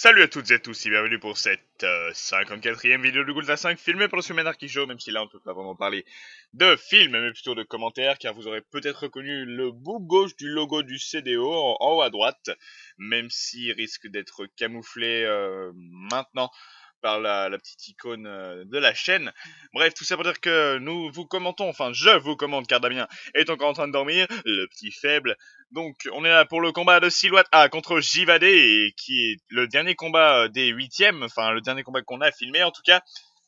Salut à toutes et tous et bienvenue pour cette 54e euh, vidéo du Goulda 5 filmée par le semaine Arki même si là on ne peut pas vraiment parler de film, mais plutôt de commentaires, car vous aurez peut-être reconnu le bout gauche du logo du CDO en, haut à droite, même s'il risque d'être camouflé euh, maintenant par la, petite icône euh, de la chaîne. Bref, tout ça pour dire que nous vous commentons, enfin je vous commente car Damien est encore en train de dormir, le petit faible. Donc on est là pour le combat de Silhouette ah, A contre Jivadé, qui est le dernier combat euh, des huitièmes, enfin le dernier combat qu'on a filmé en tout cas.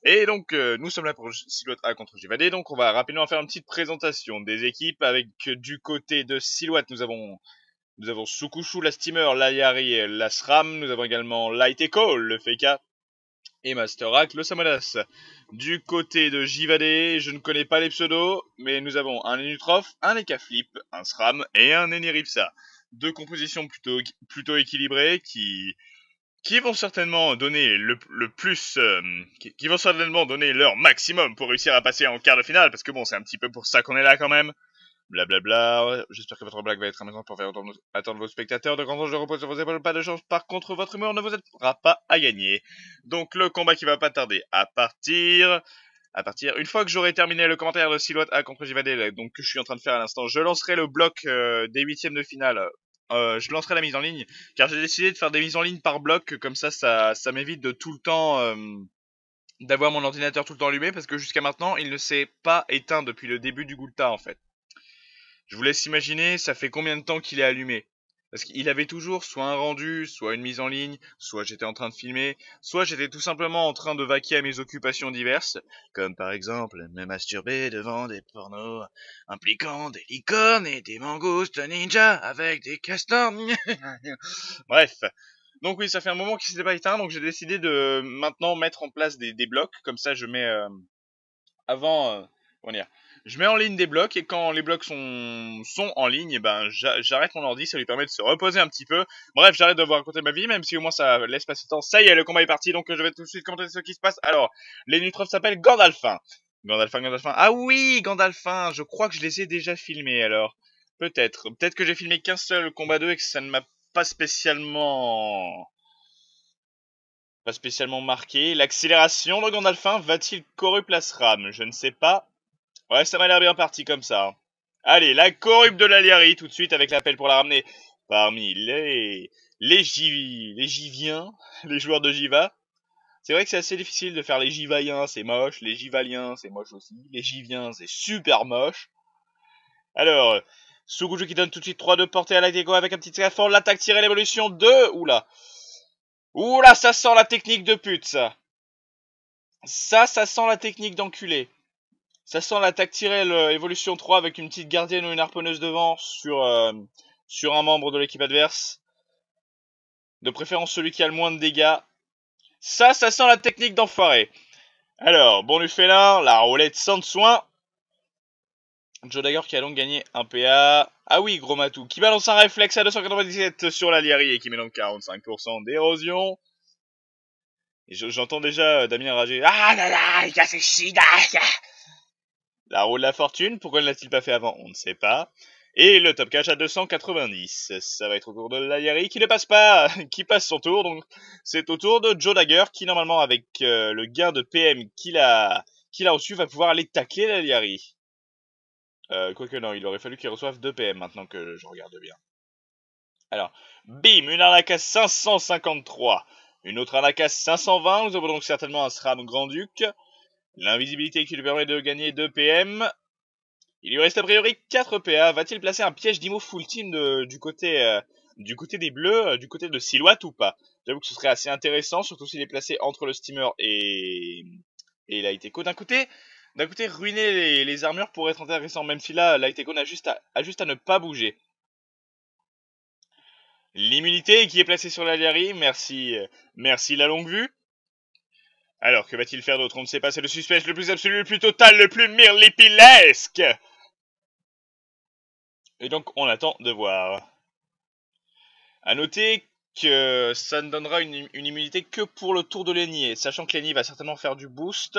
Et donc, euh, nous sommes là pour Silhouette ah, A contre Jivadé, donc on va rapidement faire une petite présentation des équipes, avec du côté de Silhouette, nous avons nous avons Sukushu, la Steamer, la Yari, la SRAM. Nous avons également Light Echo, le Feka, et Rack, le Samodas. Du côté de Jivadé, je ne connais pas les pseudos, mais nous avons un Enutroph, un Ekaflip, un SRAM et un Eniripsa. Deux compositions plutôt, plutôt équilibrées qui, qui vont certainement donner le, plus, euh, qui, vont certainement donner leur maximum pour réussir à passer en quart de finale, parce que bon, c'est un petit peu pour ça qu'on est là quand même blablabla. J'espère que votre blague va être amusante pour faire attendre, vos spectateurs. De grands je repose sur vos épaules, pas de chance. Par contre, votre mort ne vous aidera pas à gagner. Donc, le combat qui va pas tarder à partir. À partir. Une fois que j'aurai terminé le commentaire de Silhouette A contre Jivadel, donc que je suis en train de faire à l'instant, je lancerai le bloc euh, des huitièmes de finale. Euh, je lancerai la mise en ligne, car j'ai décidé de faire des mises en ligne par bloc, comme ça, ça, m'évite de tout le temps. Euh, d'avoir mon ordinateur tout le temps allumé parce que jusqu'à maintenant il ne s'est pas éteint depuis le début du Goulta en fait. Je vous laisse imaginer, ça fait combien de temps qu'il est allumé. Parce qu'il avait toujours soit un rendu, soit une mise en ligne, soit j'étais en train de filmer, soit j'étais tout simplement en train de vaquer à mes occupations diverses, comme par exemple me masturber devant des pornos impliquant des licornes et des mangoustes ninja avec des castors. Bref. Donc oui, ça fait un moment qu'il s'était pas éteint, donc j'ai décidé de euh, maintenant mettre en place des, blocs, comme ça je mets euh, avant, euh, dire, je mets en ligne des blocs et quand les blocs sont, en ligne, eh ben j'arrête mon ordi, ça lui permet de se reposer un petit peu. Bref, j'arrête de vous raconter ma vie, même si au moins ça laisse passer le temps. Ça y est, le combat est parti, donc euh, je vais tout de suite commenter ce qui se passe. Alors, les s'appelle s'appellent Gandalfin. Gandalfin, Gandalfin. Ah oui, Gandalfin, je crois que je les ai déjà filmés alors. Peut-être. Peut-être que j'ai filmé qu'un seul combat 2 et que ça ne m'a pas spécialement pas spécialement marqué. L'accélération de Gandalfin va-t-il la SRAM Je ne sais pas, Ouais, ça m'a l'air bien parti comme ça. Allez, la corrupte de la tout de suite avec l'appel pour la ramener. Parmi les... Les, les Giviens, les joueurs de Jiva. C'est vrai que c'est assez difficile de faire les Jivaïens, c'est moche. Les Jivaliens, c'est moche aussi. Les Jiviens, c'est super moche. Alors, Suguju qui donne tout de suite 3 de portée à la dégo avec un petit fort. L'attaque tirée, l'évolution 2. Oula. Oula, ça sent la technique de pute, ça. Ça, ça sent la technique d'enculé. Ça sent l'attaque Tyrell évolution 3 avec une petite gardienne ou une harponneuse devant sur, euh, sur un membre de l'équipe adverse. De préférence celui qui a le moins de dégâts. Ça, ça sent la technique d'enfoiré. Alors, bon félin, la roulette sans soin. Joe Dagger qui a donc gagné un PA. Ah oui, gros matou. Qui balance un réflexe à 297 sur la et qui met donc 45% d'érosion. J'entends déjà euh, Damien rager. Ah là là, il a fait la roue de la fortune, pourquoi ne l'a-t-il pas fait avant On ne sait pas. Et le top cash à 290. Ça va être au tour de Yari qui ne passe pas, qui passe son tour. Donc c'est au tour de Joe Dagger qui normalement avec euh, le gain de PM qu'il a, qu'il a reçu va pouvoir aller tacler l'Aliari. Euh, Quoique non, il aurait fallu qu'il reçoive 2 PM maintenant que je regarde bien. Alors, bim, une arnaque à 553. Une autre arnaque à 520. Nous avons donc certainement un SRAM Grand-Duc. L'invisibilité qui lui permet de gagner 2 PM. Il lui reste a priori 4 PA. Va-t-il placer un piège d'Imo full team du, côté, euh, du côté des bleus, euh, du côté de Silhouette ou pas J'avoue que ce serait assez intéressant, surtout s'il est placé entre le steamer et, et l'Aiteco. D'un côté, d'un côté, ruiner les, armures pour être intéressant, même si là, l'Aiteco n'a juste à, a juste à ne pas bouger. L'immunité qui est placée sur l'Aliari, merci, euh, merci la longue vue. Alors, que va-t-il faire d'autre On ne sait pas, c'est le suspense le plus absolu, le plus total, le plus mirlipilesque Et donc, on attend de voir. À noter que ça ne donnera une, immunité que pour le tour de Lenny, sachant que Lenny va certainement faire du boost.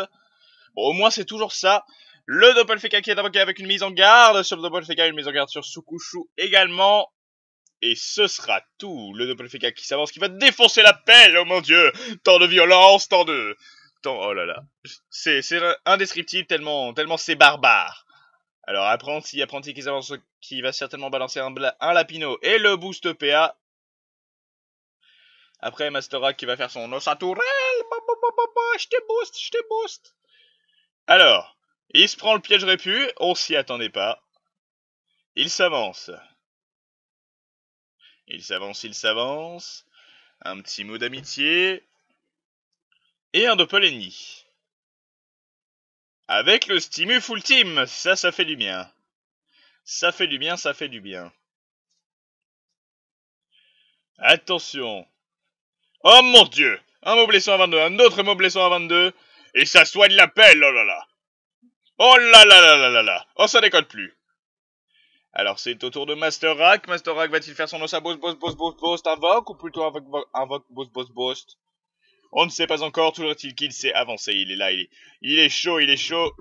Bon, au moins, c'est toujours ça. Le Doppelfeka qui est invoqué avec une mise en garde sur le Doppelfeka, une mise en garde sur Sukushu également. Et ce sera tout. Le noble qui s'avance, qui va défoncer la pelle, oh mon dieu Tant de violence, tant de... Tant... Oh là là. C'est indescriptible tellement, tellement c'est barbare. Alors, apprenti, apprenti qui s'avance, qui va certainement balancer un, un lapino et le boost PA. Après, mastera qui va faire son tourelle Je te boost, je te boost Alors, il se prend le piège répu, on s'y attendait pas. Il s'avance. Il s'avance, il s'avance. Un petit mot d'amitié. Et un ennemi. Avec le Stimu Full Team, ça, ça fait du bien. Ça fait du bien, ça fait du bien. Attention. Oh mon dieu Un mot blessant à 22, un autre mot blessant à 22. Et ça soigne la pelle, oh là là Oh là là là là là là Oh ça déconne plus alors c'est au tour de Master Rack. Master Rack va-t-il faire son os à boss boss boss boss boss invoque ou plutôt invoque invoque boss boss boss On ne sait pas encore. Toujours est-il qu'il s'est avancé. Il est là. Il est, il est chaud. Il est chaud.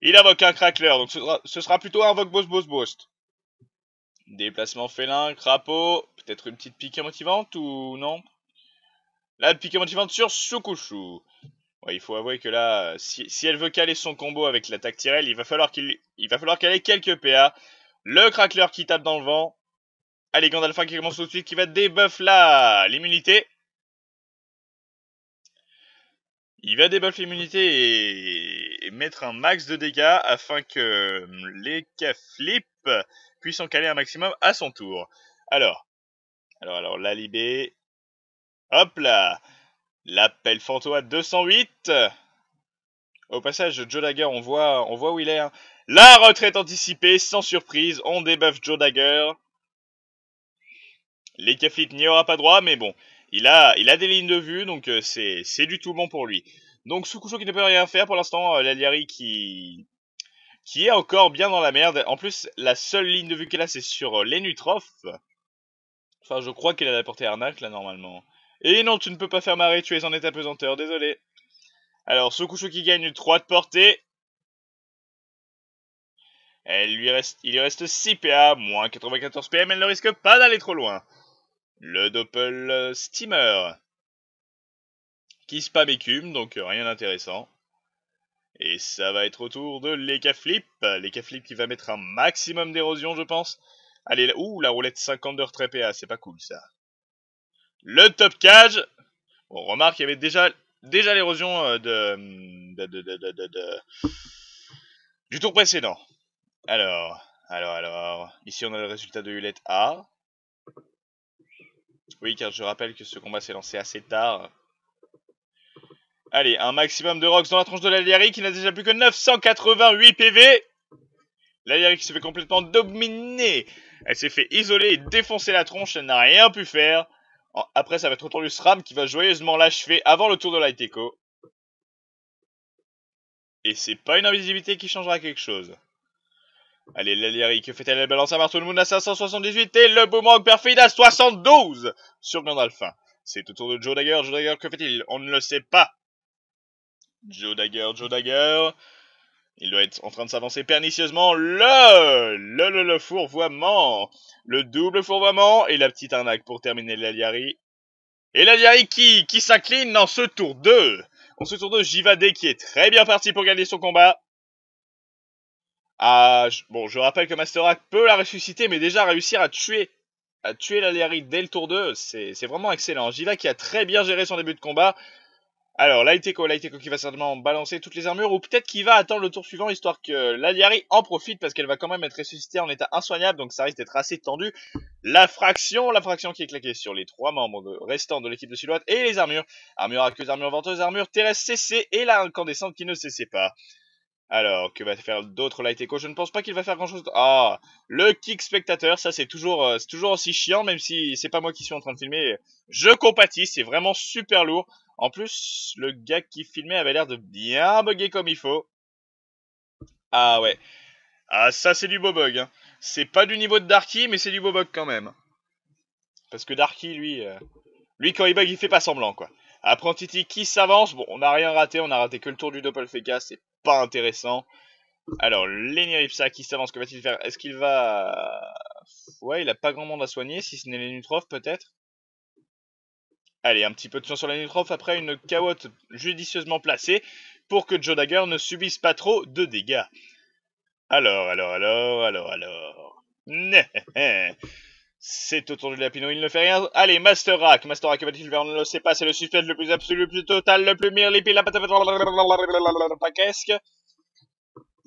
Il invoque un crackler. Donc ce sera, plutôt invoque boss boss boss. Déplacement félin, crapaud. Peut-être une petite pique motivante ou non La pique motivante sur Sukushu. il faut avouer que là, si, elle veut caler son combo avec l'attaque Tyrell, il va falloir qu'il, il va falloir caler quelques PA. Le crackler qui tape dans le vent. Allez, Gandalf qui commence tout de suite, qui va débuff là l'immunité. Il va débuff l'immunité et... mettre un max de dégâts afin que euh, les K-Flip puissent en caler un maximum à son tour. Alors, alors, alors, la Hop là L'appel fantôme à 208 Au passage, Joe Dagger, on voit, on voit où il est. Hein. La retraite anticipée, sans surprise, on débuffe Joe Dagger. Les n'y aura pas droit, mais bon, il a, il a des lignes de vue, donc euh, c'est, c'est du tout bon pour lui. Donc Sukusho qui ne peut rien faire pour l'instant, euh, l'Aliari qui, qui est encore bien dans la merde. En plus, la seule ligne de vue qu'elle a, c'est sur euh, l'Enutroph. Enfin, je crois qu'elle a la portée arnaque, là, normalement. Et non, tu ne peux pas faire marrer, tu es en état pesanteur, désolé. Alors, Sukusho qui gagne 3 de portée, elle lui reste, il lui reste 6 PA, moins 94 PM, elle ne risque pas d'aller trop loin. Le Doppel Steamer, qui spam écume, donc rien d'intéressant. Et ça va être au tour de l'Ecaflip, flip qui va mettre un maximum d'érosion, je pense. Allez, ouh, la roulette 50 de retrait PA, c'est pas cool, ça. Le Top Cage On remarque, qu'il y avait déjà, déjà l'érosion euh, de du tour précédent. Alors, alors, alors. Ici, on a le résultat de Hulette A. Oui, car je rappelle que ce combat s'est lancé assez tard. Allez, un maximum de rocks dans la tronche de l'Aliari qui n'a déjà plus que 988 PV. L'Aliari qui se fait complètement dominer. Elle s'est fait isoler et défoncer la tronche, elle n'a rien pu faire. Après, ça va être du Sram, qui va joyeusement l'achever avant le tour de Echo. Et c'est pas une invisibilité qui changera quelque chose. Allez, Laliari, que fait-elle Elle balance un marteau de le à 578 et le boomerang perfide à 72 sur Alpha. C'est au tour de Joe Dagger. Joe Dagger, que fait-il On ne le sait pas. Joe Dagger, Joe Dagger. Il doit être en train de s'avancer pernicieusement. Le, le, le, le fourvoiement. Le double fourvoiement et la petite arnaque pour terminer Laliari. Et Laliari qui, qui s'incline dans ce tour 2. Dans ce tour 2, Jivade qui est très bien parti pour gagner son combat. Ah bon, je rappelle que Masterak peut la ressusciter, mais déjà réussir à tuer, à tuer l'Aliari dès le tour 2, c'est vraiment excellent. Jiva qui a très bien géré son début de combat. Alors, Laiteko, Laiteko qui va certainement balancer toutes les armures, ou peut-être qu'il va attendre le tour suivant, histoire que l'Aliari en profite, parce qu'elle va quand même être ressuscitée en état insoignable, donc ça risque d'être assez tendu. La fraction, la fraction qui est claquée sur les trois membres restants de l'équipe de Silhouette, et les armures. Armure aqueuse, armure venteuse, armure terrestre CC, et la incandescente qui ne cessait pas. Alors, que va faire d'autres Light Echo Je ne pense pas qu'il va faire grand-chose. Ah, le kick spectateur, ça c'est toujours, euh, toujours aussi chiant, même si c'est pas moi qui suis en train de filmer. Je compatis, c'est vraiment super lourd. En plus, le gars qui filmait avait l'air de bien bugger comme il faut. Ah ouais. Ah ça c'est du beau bug. Hein. C'est pas du niveau de Darky, mais c'est du beau bug quand même. Parce que Darky, lui, euh, lui quand il bug, il fait pas semblant quoi. Titi qui s'avance, bon, on n'a rien raté, on a raté que le tour du Doppelfeka, c'est pas intéressant. Alors, Lenny qui s'avance, que va-t-il faire Est-ce qu'il va. Ouais, il a pas grand monde à soigner, si ce n'est les peut-être. Allez, un petit peu de chance sur les après une cawotte judicieusement placée pour que Joe Dagger ne subisse pas trop de dégâts. Alors, alors, alors, alors, alors. Hein, hein, hein. C'est au tour du Lapino, il ne fait rien. Allez, Master Rack. Master Rack va t on ne le sait pas, c'est le suspect le plus absolu, le plus total, le plus mirlipi, la patate, que...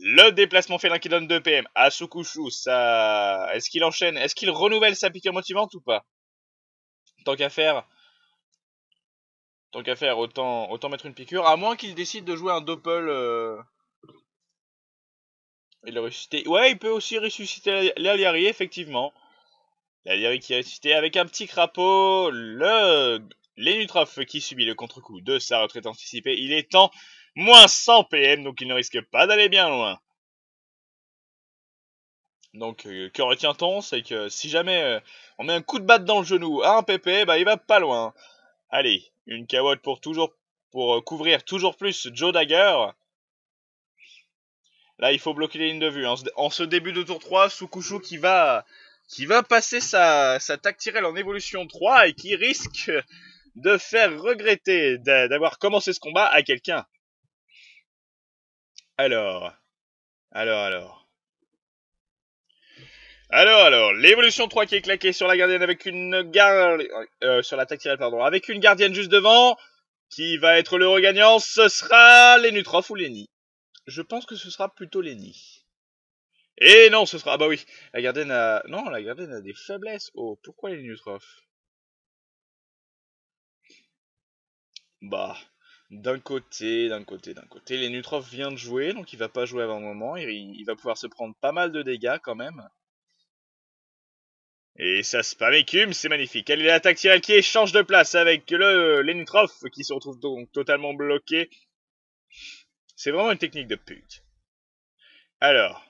Le déplacement félin qui donne 2 PM à Sukushu, ça... Est-ce qu'il enchaîne Est-ce qu'il renouvelle sa piqûre motivante ou pas Tant qu'à faire... Tant qu'à faire, autant, autant mettre une piqûre, à moins qu'il décide de jouer un Doppel... Il Et le ressusciter... Ouais, il peut aussi ressusciter l'Aliari, effectivement. La Lyrique qui est récité avec un petit crapaud. Le qui subit le contre-coup de sa retraite anticipée. Il est en moins 100 PM, donc il ne risque pas d'aller bien loin. Donc, euh, que retient-on C'est que si jamais euh, on met un coup de batte dans le genou à un PP, bah, il va pas loin. Allez, une cawotte pour toujours pour euh, couvrir toujours plus Joe Dagger. Là, il faut bloquer les lignes de vue. Hein. En ce, début de tour 3, Sukushu qui va qui va passer sa, sa tactirelle en évolution 3 et qui risque de faire regretter d'avoir commencé ce combat à quelqu'un. Alors, alors, alors. Alors, alors, l'évolution 3 qui est claquée sur la gardienne avec une garde. Euh, sur la tactirelle, pardon, avec une gardienne juste devant, qui va être le regagnant, ce sera Lenutrof ou Lenny. Je pense que ce sera plutôt Lenny. Et non, ce sera... Ah bah oui, la gardienne a... Non, la gardienne a des faiblesses. Oh, pourquoi les Nutrophes Bah, d'un côté, d'un côté, d'un côté, les Nutrophes viennent de jouer, donc il va pas jouer avant un moment. Il, il va pouvoir se prendre pas mal de dégâts quand même. Et ça spam écume, c'est magnifique. elle est l'attaque tirale qui change de place avec le Lenitrof qui se retrouve donc totalement bloqué. C'est vraiment une technique de pute. Alors,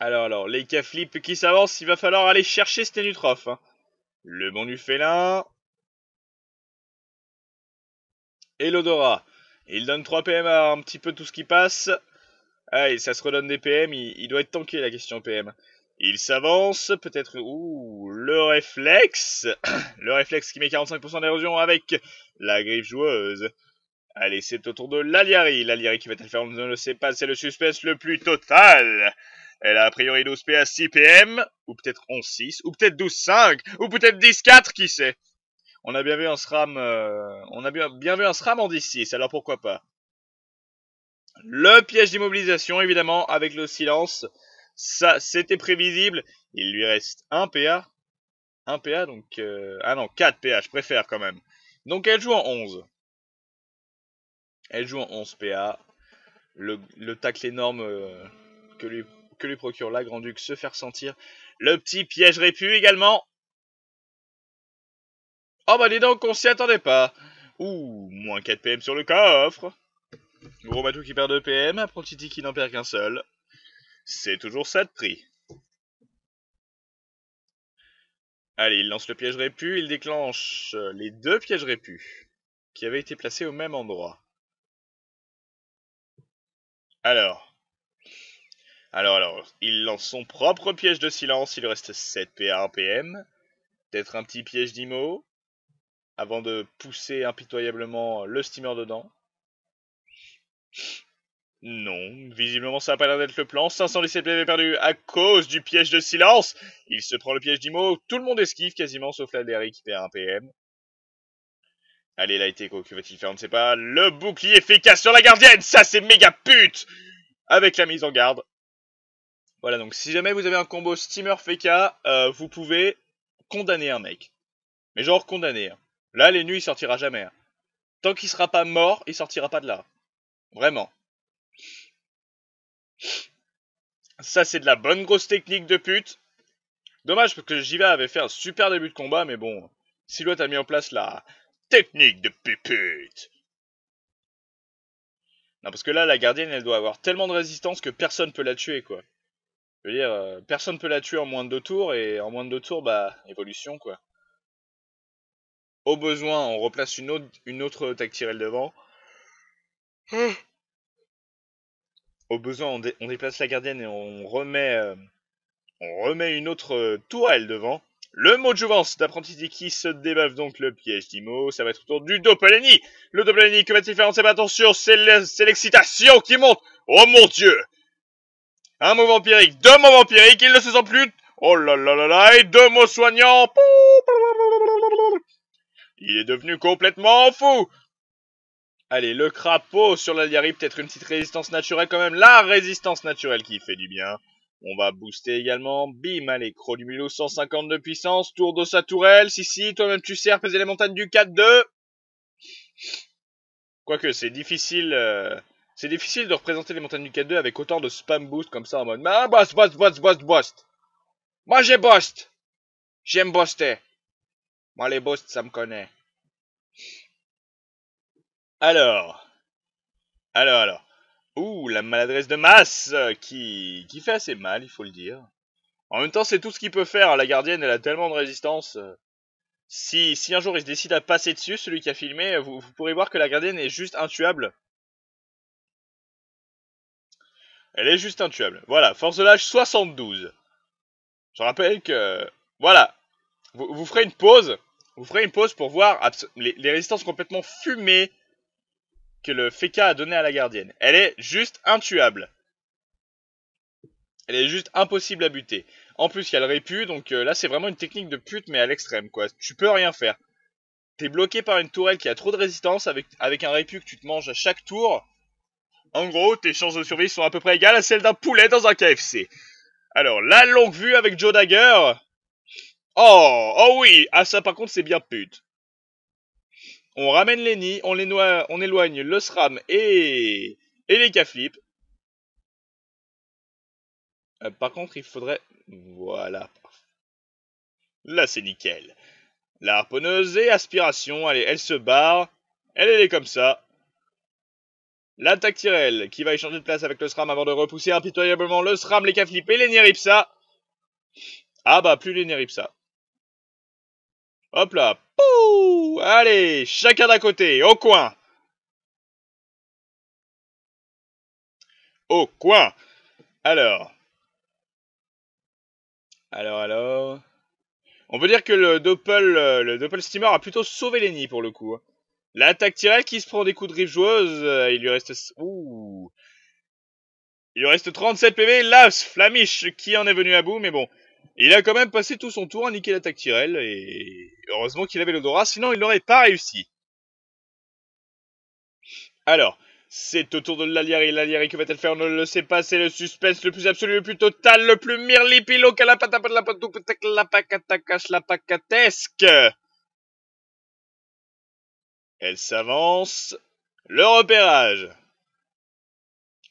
alors, alors, les Flip qui s'avance, il va falloir aller chercher Stenutroph. Hein. Le bon du félin. Et l'odorat. Il donne 3 PM à un petit peu tout ce qui passe. Ah, ça se redonne des PM, il, doit être tanké la question PM. Il s'avance, peut-être... Ouh, le réflexe Le réflexe qui met 45% d'érosion avec la griffe joueuse. Allez, c'est au tour de l'Aliari. L'Aliari qui va être le faire On ne le sait pas, c'est le suspense le plus total elle a a priori 12 PA, 6 PM, ou peut-être 11-6, ou peut-être 12-5, ou peut-être 10-4, qui sait On a bien vu un SRAM, euh, on a bien, bien vu un SRAM en 10-6, alors pourquoi pas Le piège d'immobilisation, évidemment, avec le silence, ça c'était prévisible, il lui reste 1 PA, 1 PA donc, euh, ah non, 4 PA, je préfère quand même. Donc elle joue en 11. Elle joue en 11 PA. Le, le tacle énorme euh, que lui que lui procure la Grand-Duc se faire sentir. Le petit piège répu également. Oh bah dis donc, on s'y attendait pas. Ouh, moins 4 PM sur le coffre. Gros matou qui perd 2 PM, apprentiti qui n'en perd qu'un seul. C'est toujours ça de prix. Allez, il lance le piège répu, il déclenche les deux pièges répus qui avaient été placés au même endroit. Alors, alors, alors, il lance son propre piège de silence, il reste 7 PA, PM. Peut-être un petit piège d'IMO, avant de pousser impitoyablement le steamer dedans. Non, visiblement ça n'a pas l'air d'être le plan. 517 PV perdu à cause du piège de silence. Il se prend le piège d'Imo, tout le monde esquive quasiment, sauf la qui perd 1 PM. Allez, Echo, que va-t-il faire On ne sait pas. Le bouclier efficace sur la gardienne, ça c'est méga pute Avec la mise en garde, voilà, donc si jamais vous avez un combo Steamer Feka, euh, vous pouvez condamner un mec. Mais genre condamner. Hein. Là, les nuits, il sortira jamais. Hein. Tant qu'il sera pas mort, il sortira pas de là. Vraiment. Ça, c'est de la bonne grosse technique de pute. Dommage, parce que Jiva avait fait un super début de combat, mais bon. Silhouette a mis en place la technique de pute. Non, parce que là, la gardienne, elle doit avoir tellement de résistance que personne peut la tuer, quoi veux dire, euh, personne peut la tuer en moins de deux tours, et en moins de deux tours, bah, évolution, quoi. Au besoin, on replace une autre, une autre tactirelle devant. Hein. Au besoin, on, déplace la gardienne et on remet, euh, une autre euh, tourelle devant. Le mot de jouvence d'apprenti qui se débave donc le piège d'Imo. Ça va être autour du Dopeleni. Le Dopeleni, que va-t-il faire en sait pas, attention, c'est l'excitation qui monte. Oh mon dieu un mot vampirique, deux mots vampiriques, il ne se sent plus. Oh là là là là, et deux mots soignants. Il est devenu complètement fou. Allez, le crapaud sur la diarrhée, peut-être une petite résistance naturelle quand même. La résistance naturelle qui fait du bien. On va booster également. Bim, allez, milieu, 150 de puissance. Tour de sa tourelle. Si, si, toi-même tu sers, peser les montagnes du 4-2. Quoique, c'est difficile... Euh, c'est difficile de représenter les montagnes du K2 avec autant de spam boost comme ça en mode ah, boss, boss, boss, boss, boss. Moi j'ai boss. J'aime boster Moi les boss, ça me connaît. Alors. Alors, alors. Ouh, la maladresse de masse euh, qui, qui fait assez mal, il faut le dire. En même temps, c'est tout ce qu'il peut faire. La gardienne, elle a tellement de résistance. Euh. Si, si un jour il se décide à passer dessus, celui qui a filmé, euh, vous pourrez voir que la gardienne est juste intuable. Elle est juste intuable. Voilà, force de l'âge 72. Je rappelle que... Voilà. Vous, ferez une pause. Vous ferez une pause pour voir les, résistances complètement fumées que le Feka a donné à la gardienne. Elle est juste intuable. Elle est juste impossible à buter. En plus, il y a le répu, donc euh, là c'est vraiment une technique de pute mais à l'extrême quoi. Tu peux rien faire. T'es bloqué par une tourelle qui a trop de résistance avec, avec un répu que tu te manges à chaque tour. En gros, tes chances de survie sont à peu près égales à celles d'un poulet dans un KFC. Alors, la longue vue avec Joe Dagger. Oh, oh oui, ah ça par contre c'est bien pute. On ramène les nids, on, les on éloigne le SRAM et, et les KFLIP. Euh, par contre, il faudrait... Voilà. Là, c'est nickel. La harponneuse et aspiration, allez, elle se barre. elle est comme ça. L'attaque Tyrell, qui va échanger de place avec le SRAM avant de repousser impitoyablement le SRAM, les Caflip et les Nieripsa. Ah bah, plus les Nieripsa. Hop là, pouh Allez, chacun d'un côté, au coin Au coin Alors... Alors, alors... On peut dire que le Doppel, euh, le Doppel Steamer a plutôt sauvé les nids pour le coup. Hein. L'attaque Tyrell qui se prend des coups de rive joueuse. Euh, il lui reste... Il lui reste 37 PV. Là, Flamish qui en est venu à bout. Mais bon, il a quand même passé tout son tour à niquer l'attaque Tyrell. Et heureusement qu'il avait l'odorat. Sinon, il n'aurait pas réussi. Alors, c'est au tour de l'Aliari. L'Aliari, que va-t-elle faire On ne le sait pas. C'est le suspense le plus absolu, le plus total, le plus mirlipilo. pacatesque. Elle s'avance. Le repérage.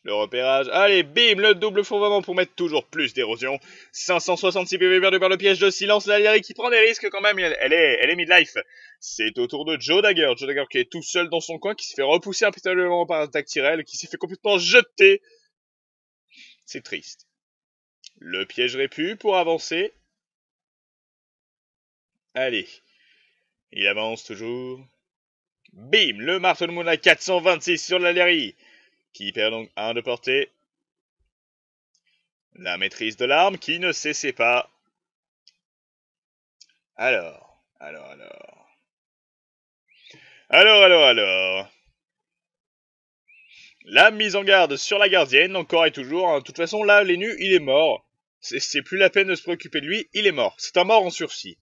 Le repérage. Allez, bim, le double fondement pour mettre toujours plus d'érosion. 566 PV perdu par le piège de silence. La qui prend des risques quand même. Elle, est, elle est mid C'est au tour de Joe Dagger. Joe Dagger qui est tout seul dans son coin, qui se fait repousser impitoyablement par un tactirel, qui s'est fait complètement jeter. C'est triste. Le piège répu pour avancer. Allez. Il avance toujours. Bim Le marteau de 426 sur la qui perd donc 1 de portée. La maîtrise de l'arme qui ne cessait pas. Alors, alors, alors. Alors, alors, alors. La mise en garde sur la gardienne, encore et toujours. Hein. De toute façon, là, l'énu, il est mort. C'est plus la peine de se préoccuper de lui, il est mort. C'est un mort en sursis.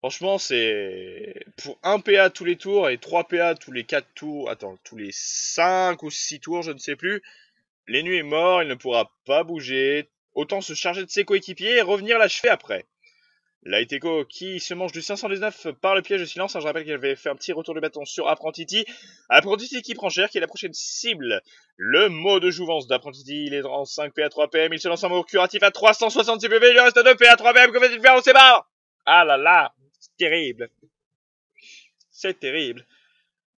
Franchement, c'est pour 1 PA tous les tours et 3 PA tous les 4 tours, attends, tous les 5 ou 6 tours, je ne sais plus. L'ennui est mort, il ne pourra pas bouger. Autant se charger de ses coéquipiers et revenir l'achever après. Laiteco qui se mange du 519 par le piège de silence. Hein, je rappelle qu'il avait fait un petit retour de bâton sur Apprentiti. Apprentiti qui prend cher, qui est la prochaine cible. Le mot de jouvence d'Apprentiti. Il est en 5 PA 3 PM. Il se lance un mot curatif à 360 PV. Il reste 2 PA 3 PM. Que fait-il faire On pas Ah là là terrible. C'est terrible.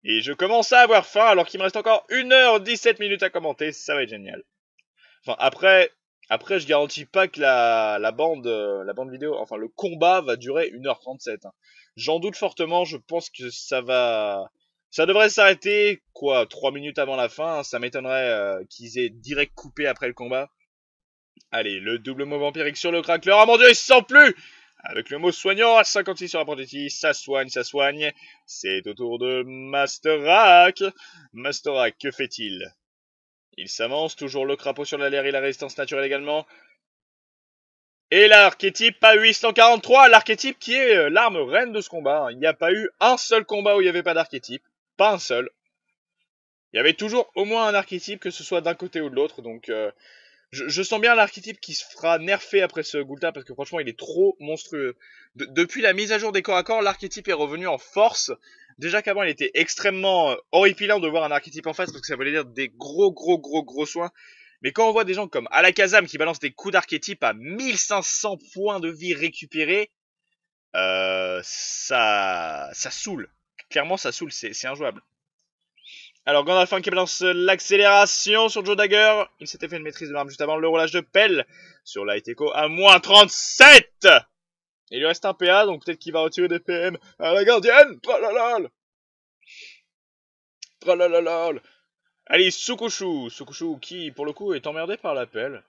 Et je commence à avoir faim alors qu'il me reste encore 1h17 minutes à commenter, ça va être génial. Enfin, après, après je garantis pas que la, la bande, euh, la bande vidéo, enfin le combat va durer 1h37. Hein. J'en doute fortement, je pense que ça va... Ça devrait s'arrêter, quoi, 3 minutes avant la fin, hein. ça m'étonnerait euh, qu'ils aient direct coupé après le combat. Allez, le double mot vampirique sur le crackler, oh mon dieu, il se sent plus avec le mot soignant à 56 sur la l'apprenti, ça soigne, ça soigne. C'est au tour de Masterak. Masterak, que fait-il Il, s'avance, toujours le crapaud sur la lèvre et la résistance naturelle également. Et l'archétype à 843, l'archétype qui est euh, l'arme reine de ce combat. Il n'y a pas eu un seul combat où il n'y avait pas d'archétype. Pas un seul. Il y avait toujours au moins un archétype, que ce soit d'un côté ou de l'autre, donc... Euh, je, sens bien l'archétype qui se fera nerfer après ce Gulta parce que franchement il est trop monstrueux. depuis la mise à jour des corps à corps, l'archétype est revenu en force. Déjà qu'avant il était extrêmement euh, horripilant de voir un archétype en face parce que ça voulait dire des gros gros gros gros soins. Mais quand on voit des gens comme Alakazam qui balance des coups d'archétype à 1500 points de vie récupérés, euh, ça, ça saoule. Clairement, ça saoule, c'est injouable. Alors Gandalf qui balance euh, l'accélération sur Joe Dagger. Il s'était fait une maîtrise de l'arme juste avant le roulage de pelle sur Light Echo à moins 37 Il lui reste un PA, donc peut-être qu'il va retirer des PM à la gardienne Tralalal Allez, Sukushu Sukushu qui, pour le coup, est emmerdé par la pelle.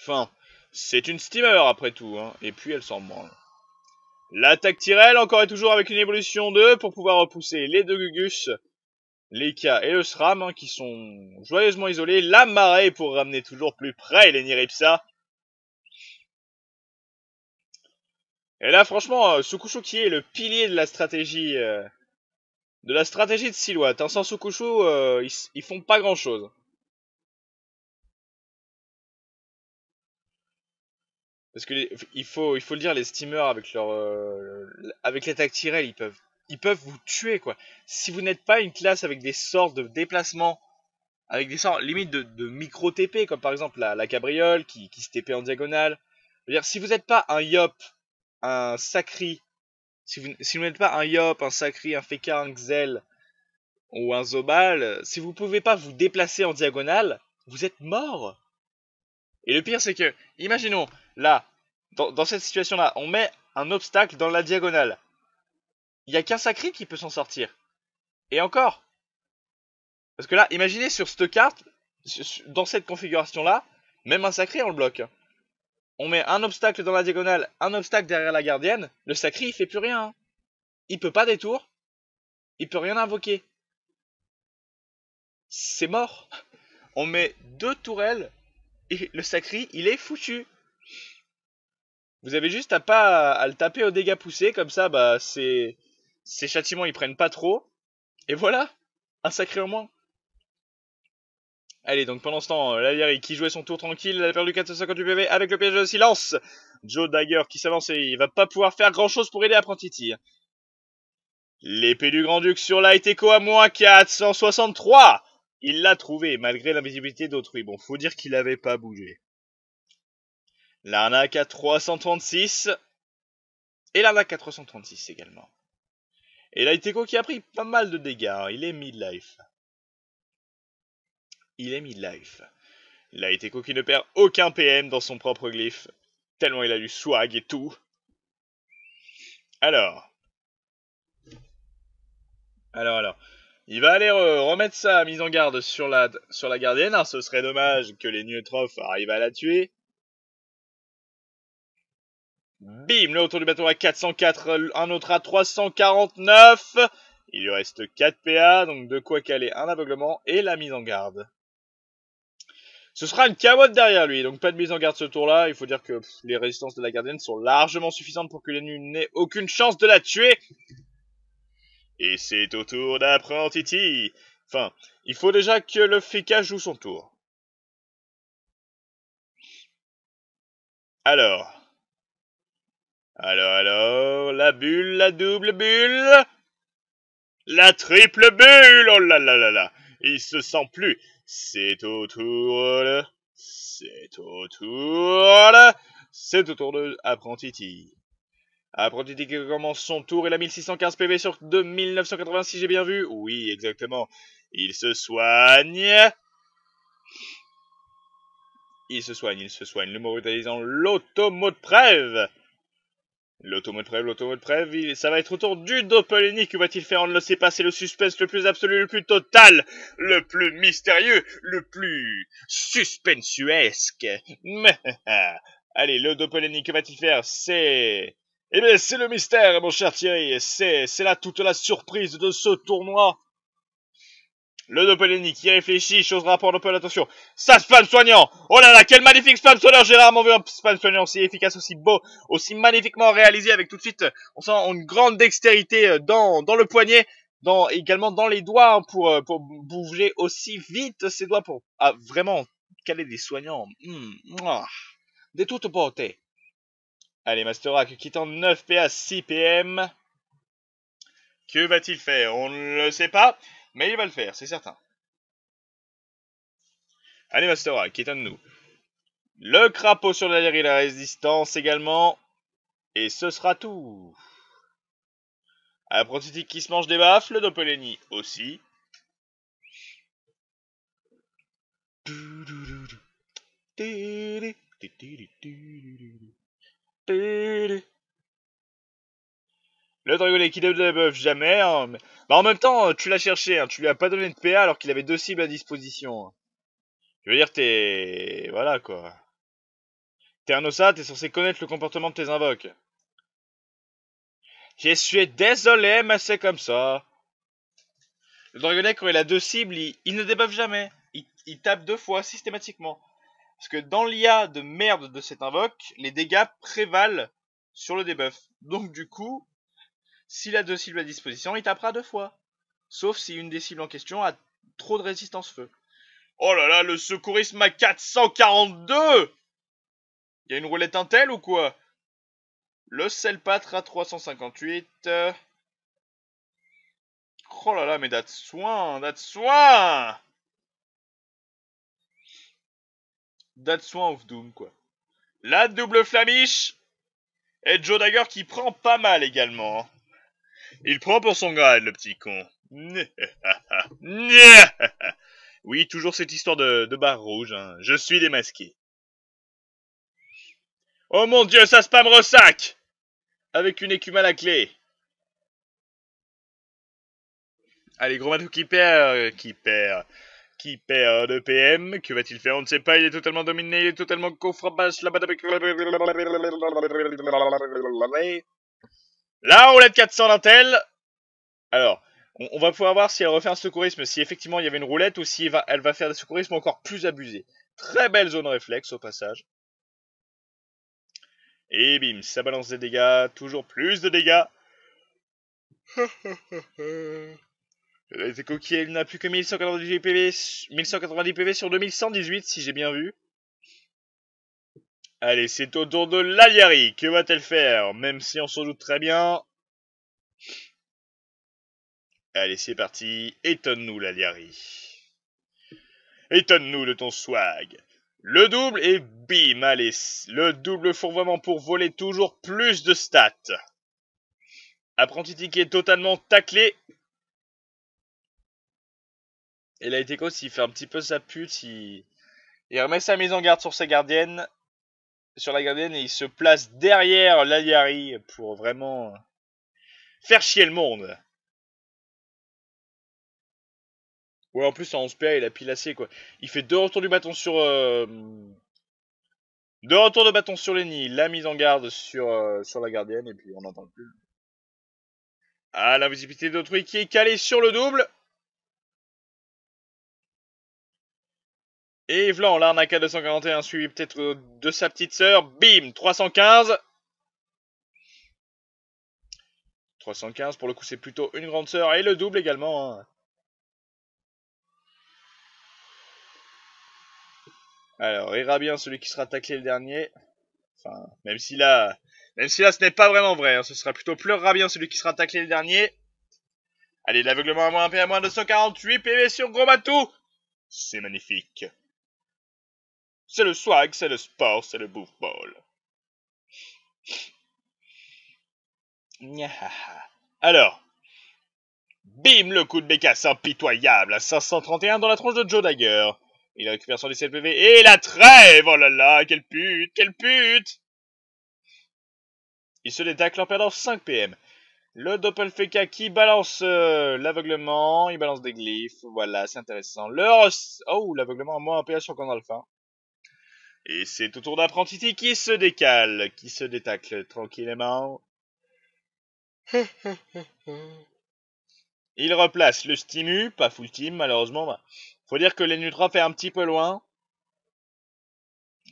Enfin, c'est une steamer après tout, hein. et puis elle s'en branle. L'attaque Tyrell encore et toujours avec une évolution 2 pour pouvoir repousser les deux Gugus Lika et le SRAM hein, qui sont joyeusement isolés. La marée pour ramener toujours plus près les Niripsa. Et là, franchement, euh, Sukushu qui est le pilier de la stratégie euh, de la stratégie de Silhouette. Hein. Sans Sukushu, euh, ils, font pas grand chose. Parce que il faut il faut le dire, les steamers avec leur avec l'attaque Tyrell, ils peuvent ils peuvent vous tuer quoi. Si vous n'êtes pas une classe avec des sorts de déplacement, avec des sorts limite de, micro TP, comme par exemple la, cabriole qui, se TP en diagonale. -dire, si vous n'êtes pas un Yop, un Sacri, si vous, n'êtes pas un Yop, un Sacri, un Feka, un Xel ou un Zobal, si vous ne pouvez pas vous déplacer en diagonale, vous êtes mort. Et le pire c'est que, imaginons, là, dans cette situation là, on met un obstacle dans la diagonale il n'y a qu'un sacré qui peut s'en sortir. Et encore. Parce que là, imaginez sur cette carte, dans cette configuration-là, même un sacré, on le bloque. On met un obstacle dans la diagonale, un obstacle derrière la gardienne, le sacré, il fait plus rien. Il peut pas détour, il peut rien invoquer. C'est mort. On met deux tourelles, et le sacré, il est foutu. Vous avez juste à pas à le taper aux dégâts poussés, comme ça, bah, c'est ces châtiments, ils prennent pas trop. Et voilà, un sacré au moins. Allez, donc pendant ce temps, euh, Lavieri qui jouait son tour tranquille, elle a perdu 458 PV avec le piège de silence. Joe Dagger qui s'avance et il va pas pouvoir faire grand chose pour aider Apprentiti. L'épée du Grand-Duc sur Light Echo à moins 463 Il l'a trouvé, malgré l'invisibilité d'autrui. Bon, faut dire qu'il avait pas bougé. L'arnaque à 336. Et l'arnaque à 336 également. Et là, qui a pris pas mal de dégâts. Il est mid-life. Il est mid-life. Là, qui ne perd aucun PM dans son propre glyphe. Tellement il a du swag et tout. Alors. Alors, alors. Il va aller remettre sa mise en garde sur la, sur la gardienne. Hein. ce serait dommage que les neutrophes arrivent à la tuer. Bim, le retour du bateau à 404, euh, un autre à 349. Il lui reste 4 PA, donc de quoi caler un aveuglement et la mise en garde. Ce sera une cabotte derrière lui, donc pas de mise en garde ce tour-là. Il faut dire que les résistances de la gardienne sont largement suffisantes pour que l'ennemi n'ait aucune chance de la tuer. Et c'est au tour d'Apprentiti. Enfin, il faut déjà que le Fika joue son tour. Alors, alors, alors, la bulle, la double bulle, la triple bulle, oh là là là là, il se sent plus. C'est au tour, c'est au tour, c'est au tour de Apprentiti. Apprentiti qui commence son tour, il a 1615 PV sur 2986, j'ai bien vu Oui, exactement. Il se soigne. Il se soigne, il se soigne, le mot utilisant l'automo de L'automode prêve, l'automode prêve, ça va être autour du Doppelini. Que va-t-il faire On ne le sait pas, c'est le suspense le plus absolu, le plus total, le plus mystérieux, le plus suspensuesque. Allez, le Doppelini, que va-t-il faire C'est... Eh bien, c'est le mystère, mon cher Thierry. C'est, c'est là toute la surprise de ce tournoi. Le Doppelgänger qui réfléchit, chose rapport peu attention. Ça spam soignant Oh là là, quel magnifique spam soignant J'ai rarement vu un spam soignant aussi efficace, aussi beau, aussi magnifiquement réalisé avec tout de suite, on sent une grande dextérité euh, dans, dans le poignet, dans, également dans les doigts hein, pour, euh, pour bouger aussi vite ses doigts pour ah, vraiment caler des soignants. Des hmm, De toute beauté. Allez, Masterak quittant 9 PA, 6 PM. Que va-t-il faire On ne le sait pas. Mais il va le faire, c'est certain. Allez, Mastora, qui est un de nous. Le crapaud sur la et la résistance également. Et ce sera tout. Un prototype qui se mange des baffes, le Dopeleni aussi. Le dragonnet qui débuffe jamais. Hein, bah en même temps, euh, tu l'as cherché, hein, tu lui as pas donné de PA alors qu'il avait deux cibles à disposition. Hein. Je veux dire, t'es... Voilà, quoi. T'es un osa, t'es censé connaître le comportement de tes invoques. Je suis désolé, mais c'est comme ça. Le Dragonnet, quand il a deux cibles, il, ne débuffe jamais. Il, tape deux fois, systématiquement. Parce que dans l'IA de merde de cet invoque, les dégâts prévalent sur le debuff. Donc du coup, s'il a deux cibles à disposition, il tapera deux fois. Sauf si une des cibles en question a trop de résistance feu. Oh là là, le secourisme à 442 y Il a une roulette Intel ou quoi Le Selpatre à 358. Euh. Oh là là, mais date soin, date soin Date soin of Doom, quoi. La double flamiche Et Joe Dagger qui prend pas mal également. Hein. Il prend pour son grade, le petit con. oui, toujours cette histoire de, de barre rouge. Je suis démasqué. Oh mon dieu, ça se spam ressac Avec une écume à la clé. Allez, gros matou qui perd, qui perd, qui perd de PM. Que va-t-il faire On ne sait pas, il est totalement dominé, il est totalement coffre basse. La roulette 400 d'Intel. Alors, on, va pouvoir voir si elle refait un secourisme, si effectivement il y avait une roulette ou si elle va, faire des secourisme encore plus abusés. Très belle zone réflexe au passage. Et bim, ça balance des dégâts, toujours plus de dégâts. Les coquilles, elle n'a plus que PV, 1190 PV sur 2118 si j'ai bien vu. Allez, c'est au tour de l'Aliari. Que va-t-elle faire Même si on s'en doute très bien. Allez, c'est parti. Étonne-nous, l'Aliari. Étonne-nous de ton swag. Le double et bim, allez, le double fourvoiement pour voler toujours plus de stats. Apprenti est totalement taclé. Et la quoi s'il fait un petit peu sa pute, il... il remet sa mise en garde sur ses gardiennes sur la gardienne et il se place derrière l'Aliari pour vraiment faire chier le monde. Ouais, en plus, en 11 PA, il a pile quoi. Il fait deux retours du bâton sur... Euh, deux retours de bâton sur les nids, la mise en garde sur, euh, sur la gardienne, et puis on n'entend plus. Ah, visibilité d'autrui qui est calé sur le double Et Vlan, l'arnaque à 241, suivi peut-être euh, de sa petite sœur. Bim 315 315, pour le coup, c'est plutôt une grande sœur. Et le double également. Hein. Alors, ira bien celui qui sera taclé le dernier. Enfin, même si là, même si là ce n'est pas vraiment vrai, hein. ce sera plutôt pleurera bien celui qui sera taclé le dernier. Allez, l'aveuglement à moins 1 à moins 248, PV sur Gros Matou. C'est magnifique. C'est le swag, c'est le sport, c'est le ball. Alors, bim, le coup de bécasse impitoyable à 531 dans la tronche de Joe Dagger. Il récupère son 17 PV et la trêve Oh là là, quelle pute, quelle pute Il se détaque en perdant 5 PM. Le Doppelfeka qui balance euh, l'aveuglement, il balance des glyphes, voilà, c'est intéressant. Le... Oh, l'aveuglement a moins un PA sur Gandalf, hein. Et c'est au tour qui se décale, qui se détacle tranquillement. Il replace le stimu, pas full team malheureusement. Bah, faut dire que l'Enutrof est un petit peu loin.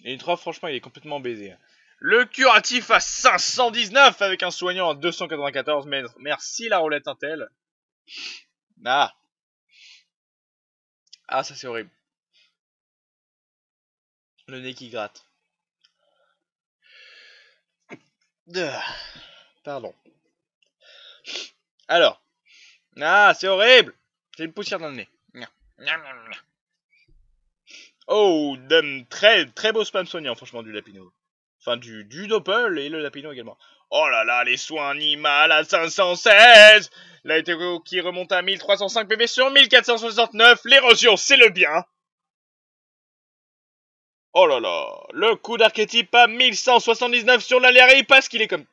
L'Enutrof franchement il est complètement baisé. Hein. Le curatif à 519 avec un soignant à 294 mètres. Merci la roulette Intel. Ah. Ah ça c'est horrible. Le nez qui gratte. Pardon. Alors. Ah, c'est horrible C'est une poussière dans le nez. Oh, très, très beau spam soignant, franchement, du lapino. Enfin, du, du doppel et le lapino également. Oh là là, les soins animaux à 516 La qui remonte à 1305 PV sur 1469, l'érosion, c'est le bien Oh là là, le coup d'archétype à 1179 sur il parce qu'il est comme...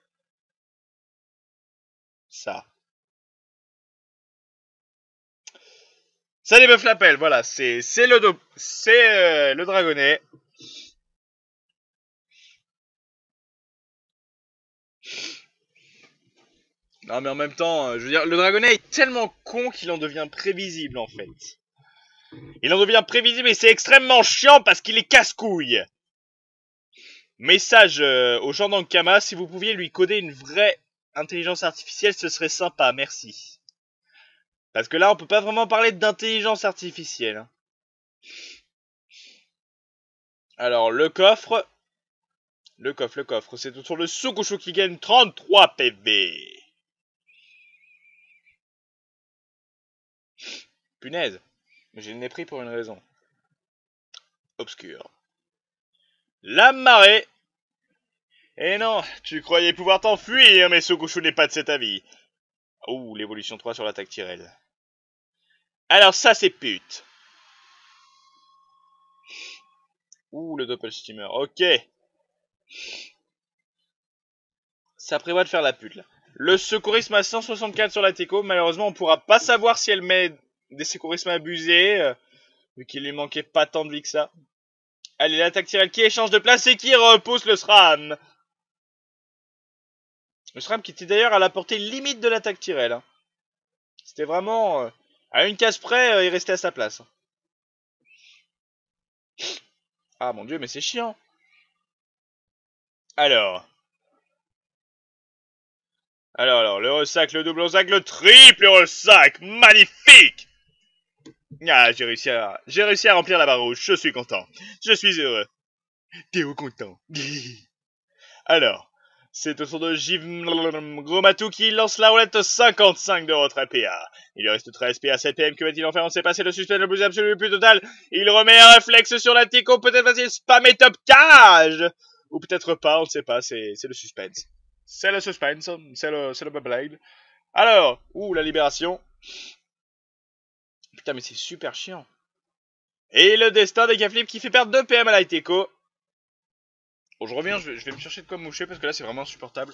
Ça. Ça débuffe l'appel, voilà, c'est le, c'est euh, le dragonnet. Non mais en même temps, euh, je veux dire, le dragonnet est tellement con qu'il en devient prévisible en fait. Il en devient prévisible et c'est extrêmement chiant parce qu'il est casse-couille. Message aux euh, au le d'Ankama, si vous pouviez lui coder une vraie intelligence artificielle, ce serait sympa, merci. Parce que là, on peut pas vraiment parler d'intelligence artificielle. Alors, le coffre. Le coffre, le coffre. C'est autour de Sukushu qui gagne 33 PV. Punaise. Je l'ai pris pour une raison. Obscure. La marée Eh non, tu croyais pouvoir t'enfuir, mais ce n'est pas de cet avis. Ouh, l'évolution 3 sur l'attaque Tyrell. Alors ça, c'est pute. Ouh, le steamer. Ok. Ça prévoit de faire la pute, là. Le secourisme à 164 sur la Teco. Malheureusement, on pourra pas savoir si elle met des secourismes abusés, euh, vu qu'il lui manquait pas tant de vie que ça. Allez, l'attaque tirelle qui échange de place et qui repousse le SRAM. Le SRAM qui était d'ailleurs à la portée limite de l'attaque tirelle. Hein. C'était vraiment euh, à une case près, euh, il restait à sa place. Ah mon dieu, mais c'est chiant. Alors. Alors, alors, le ressac, le double ressac, le triple ressac, magnifique Ah, j'ai réussi à, j'ai réussi à remplir la barre rouge. Je suis content. Je suis heureux. Théo content. Alors, c'est au tour de Jiv... Gromatou qui lance la roulette 55 de votre PA. Il lui reste 13 PA, 7 PM. Que va-t-il en faire On sait pas, c'est le suspense le plus absolu, le plus total. Il remet un réflexe sur la Tico. Peut-être va-t-il spammer top cage Ou peut-être pas, on ne sait pas. C'est, le suspense. C'est le suspense. C'est le, c'est le Alors, ouh, la libération. Putain, mais c'est super chiant. Et le destin des Gaflip qui fait perdre 2 PM à la Iteco Bon, je reviens, je vais, je vais, me chercher de quoi moucher parce que là, c'est vraiment insupportable.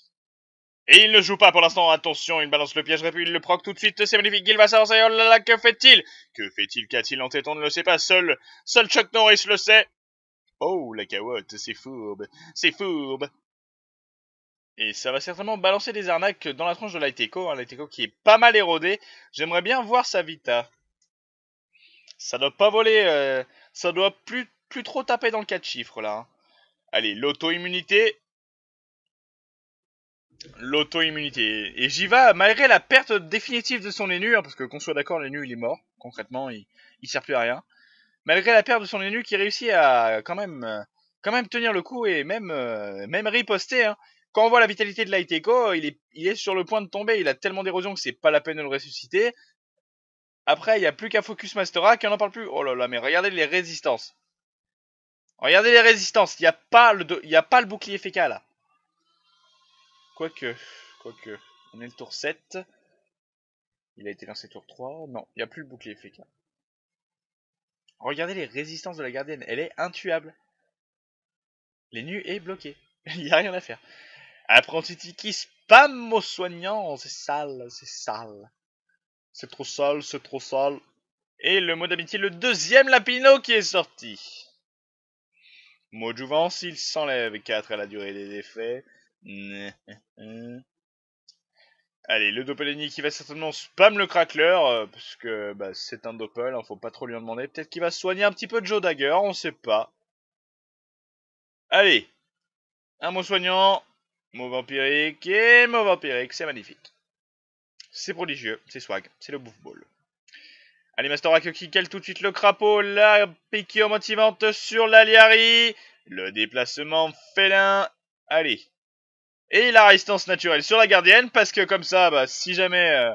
Et il ne joue pas pour l'instant, attention, il balance le piège, puis il le proc tout de suite, c'est magnifique, il va s'avancer, oh là là, que fait-il Que fait-il, qu'a-t-il en tête, on ne le sait pas, seul, seul Chuck Norris le sait Oh, la cahotte, c'est fourbe, c'est fourbe et ça va certainement balancer des arnaques dans la tranche de l'Aiteco, hein, qui est pas mal érodé. J'aimerais bien voir sa Vita. Ça doit pas voler, euh, ça doit plus, plus trop taper dans le de chiffres là. Hein. Allez, l'auto-immunité, l'auto-immunité. Et j'y va malgré la perte définitive de son énu, hein, parce que qu'on soit d'accord, l'énu il est mort, concrètement, il, il sert plus à rien. Malgré la perte de son énu qui réussit à quand même, euh, quand même tenir le coup et même, euh, même riposter. Hein. Quand on voit la vitalité de l'Aiteco, il est, il est sur le point de tomber, il a tellement d'érosion que c'est pas la peine de le ressusciter. Après, il n'y a plus qu'un Focus Mastera qui en parle plus. Oh là là, mais regardez les résistances. Regardez les résistances, il n'y a, pas le a pas le bouclier fécal là. Quoique, quoique, on est le tour 7. Il a été lancé tour 3. Non, il n'y a plus le bouclier FK. Regardez les résistances de la gardienne, elle est intuable. Les nus est bloqué. il n'y a rien à faire. Apprenti qui spam au soignant. c'est sale, c'est sale. C'est trop sale, c'est trop sale. Et le mot d'amitié, le deuxième Lapino qui est sorti. Mot de il s'enlève 4 à la durée des effets. Allez, le Doppelgänger qui va certainement spam le crackler, euh, parce que bah, c'est un Doppel, il hein, faut pas trop lui en demander. Peut-être qu'il va soigner un petit peu de Joe Dagger, on sait pas. Allez, un mot soignant, mot vampirique et mot vampirique, c'est magnifique. C'est prodigieux, c'est swag, c'est le bouffe ball. Allez, Master Rack qui cale tout de suite le crapaud, la piqûre motivante sur l'Aliari, le déplacement félin. Allez, et la résistance naturelle sur la gardienne, parce que comme ça, bah, si jamais euh,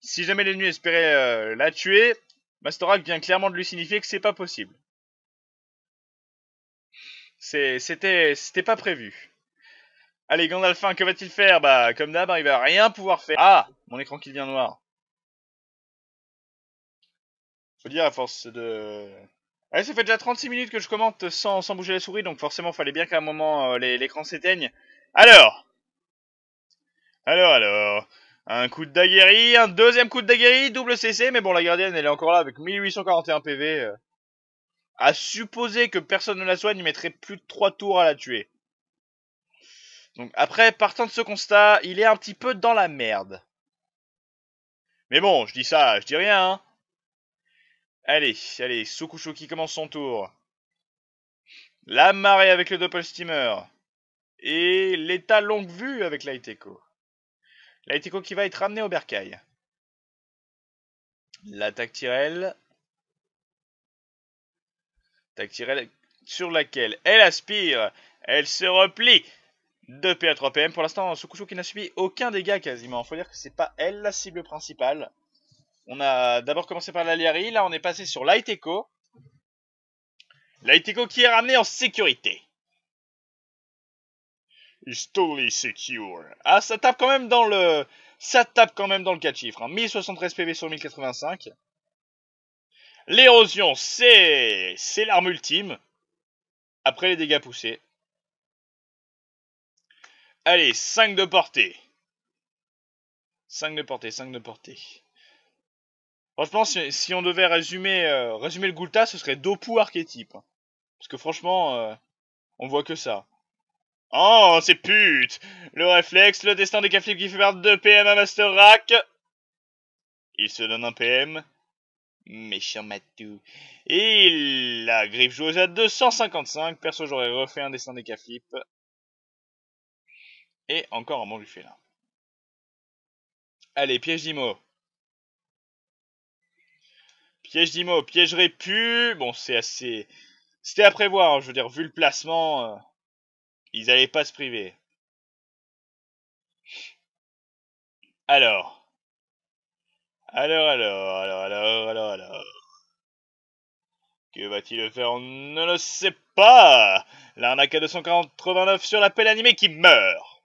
si jamais l'ennemi espérait euh, la tuer, Mastorak bah, vient clairement de lui signifier que c'est pas possible. C'était pas prévu. Allez, Gandalf, que va-t-il faire Bah, comme d'hab, hein, il va rien pouvoir faire. Ah Mon écran qui devient noir. Faut dire, à force de... Allez, ça fait déjà 36 minutes que je commente sans, bouger la souris, donc forcément, il fallait bien qu'à un moment, euh, l'écran s'éteigne. Alors Alors, alors Un coup de daguerri, un deuxième coup de daguerri, double CC, mais bon, la gardienne, elle est encore là avec 1841 PV. Euh. À supposer que personne ne la soigne, il mettrait plus de 3 tours à la tuer. Donc après, partant de ce constat, il est un petit peu dans la merde. Mais bon, je dis ça, je dis rien. Hein. Allez, allez, Sukushu qui commence son tour. La marée avec le steamer et l'état longue vue avec l'Aiteco. L'Aiteco qui va être ramené au bercail. L'attaque Tyrell. Attaque Tyrell sur laquelle elle aspire. Elle se replie. 2 PA 3 PM. Pour l'instant, Sukushu qui n'a subi aucun dégât quasiment. Faut dire que c'est pas elle la cible principale. On a d'abord commencé par la Là, on est passé sur l'Aiteco. L'Aiteco qui est ramené en sécurité totally secure. Ah, ça tape quand même dans le... Ça tape quand même dans le 4 chiffres. 1073 hein. PV sur 1085. L'érosion, c'est... C'est l'arme ultime. Après les dégâts poussés. Allez, 5 de portée. 5 de portée, 5 de portée. Franchement, si, si on devait résumer, euh, résumer le Goulta, ce serait Dopu archétype. Hein. Parce que franchement, euh, on voit que ça. Oh, c'est pute Le réflexe, le destin des cafés qui fait part de PM à Master Rack Il se donne un PM. Méchant Matou. Et la griffe joueuse à 255. Perso, j'aurais refait un destin des caflips. Et encore un bon lui fait là. Allez, piège d'Imo. Piège d'Imo, piégerait pu. Bon, c'est assez... C'était à prévoir, je veux dire, vu le placement... Euh, ils n'allaient pas se priver. Alors. Alors, alors, alors, alors, alors, alors. Que va-t-il faire On ne le sait pas L'arnaque à 289 sur l'appel animé qui meurt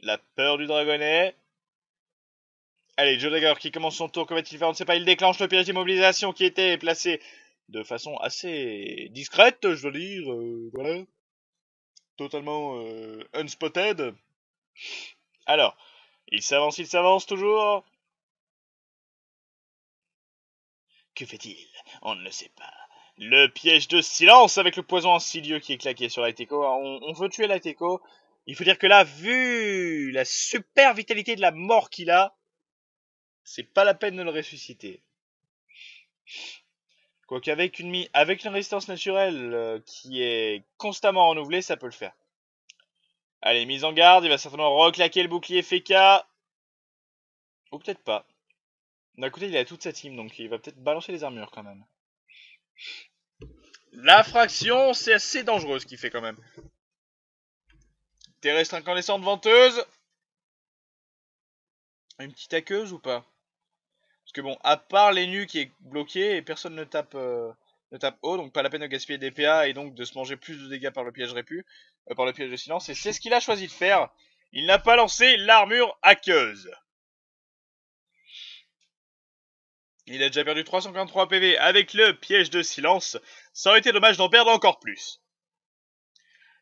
La peur du dragonnet. Allez, Joe Dagger qui commence son tour, que va-t-il faire On ne sait pas, il déclenche le piège mobilisation qui était placé de façon assez discrète, je veux dire, euh, voilà totalement euh, unspotted. Alors, il s'avance, il s'avance toujours. Que fait-il On ne le sait pas. Le piège de silence avec le poison insidieux qui est claqué sur l'Ateco. Ah, on, on veut tuer l'Ateco. Il faut dire que là, vu la super vitalité de la mort qu'il a, c'est pas la peine de le ressusciter. Quoique avec une, résistance naturelle euh, qui est constamment renouvelée, ça peut le faire. Allez, mise en garde, il va certainement reclaquer le bouclier Feka. Ou peut-être pas. D'un côté, il a toute sa team, donc il va peut-être balancer les armures quand même. La fraction, c'est assez dangereux ce qu'il fait quand même. Terrestre incandescente venteuse. Une petite aqueuse ou pas parce que bon, à part l'enu qui est bloqué et personne ne tape, euh, ne tape haut, donc pas la peine de gaspiller des PA et donc de se manger plus de dégâts par le piège répu, euh, par le piège de silence. Et c'est ce qu'il a choisi de faire. Il n'a pas lancé l'armure aqueuse. Il a déjà perdu 353 PV avec le piège de silence. Ça aurait été dommage d'en perdre encore plus.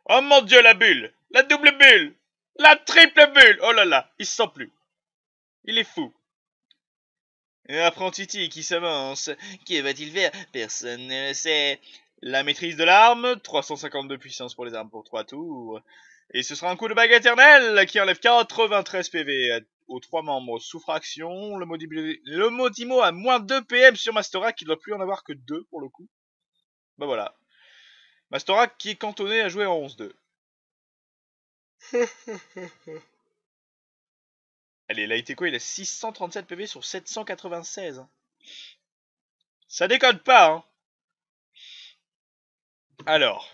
Oh mon dieu, la bulle La double bulle La triple bulle Oh là là, il se sent plus. Il est fou. Apprenti qui s'avance. Que va-t-il faire Personne ne le sait. La maîtrise de l'arme, 352 puissance pour les armes pour 3 tours. Et ce sera un coup de bague éternelle qui enlève 93 PV aux 3 membres sous fraction. Le, le Modimo a moins 2 PM sur Mastorak qui doit plus en avoir que 2 pour le coup. Bah voilà. Mastorak qui est cantonné à jouer en 11-2. Allez, Laiteko, il a 637 PV sur 796. Ça déconne pas, hein Alors.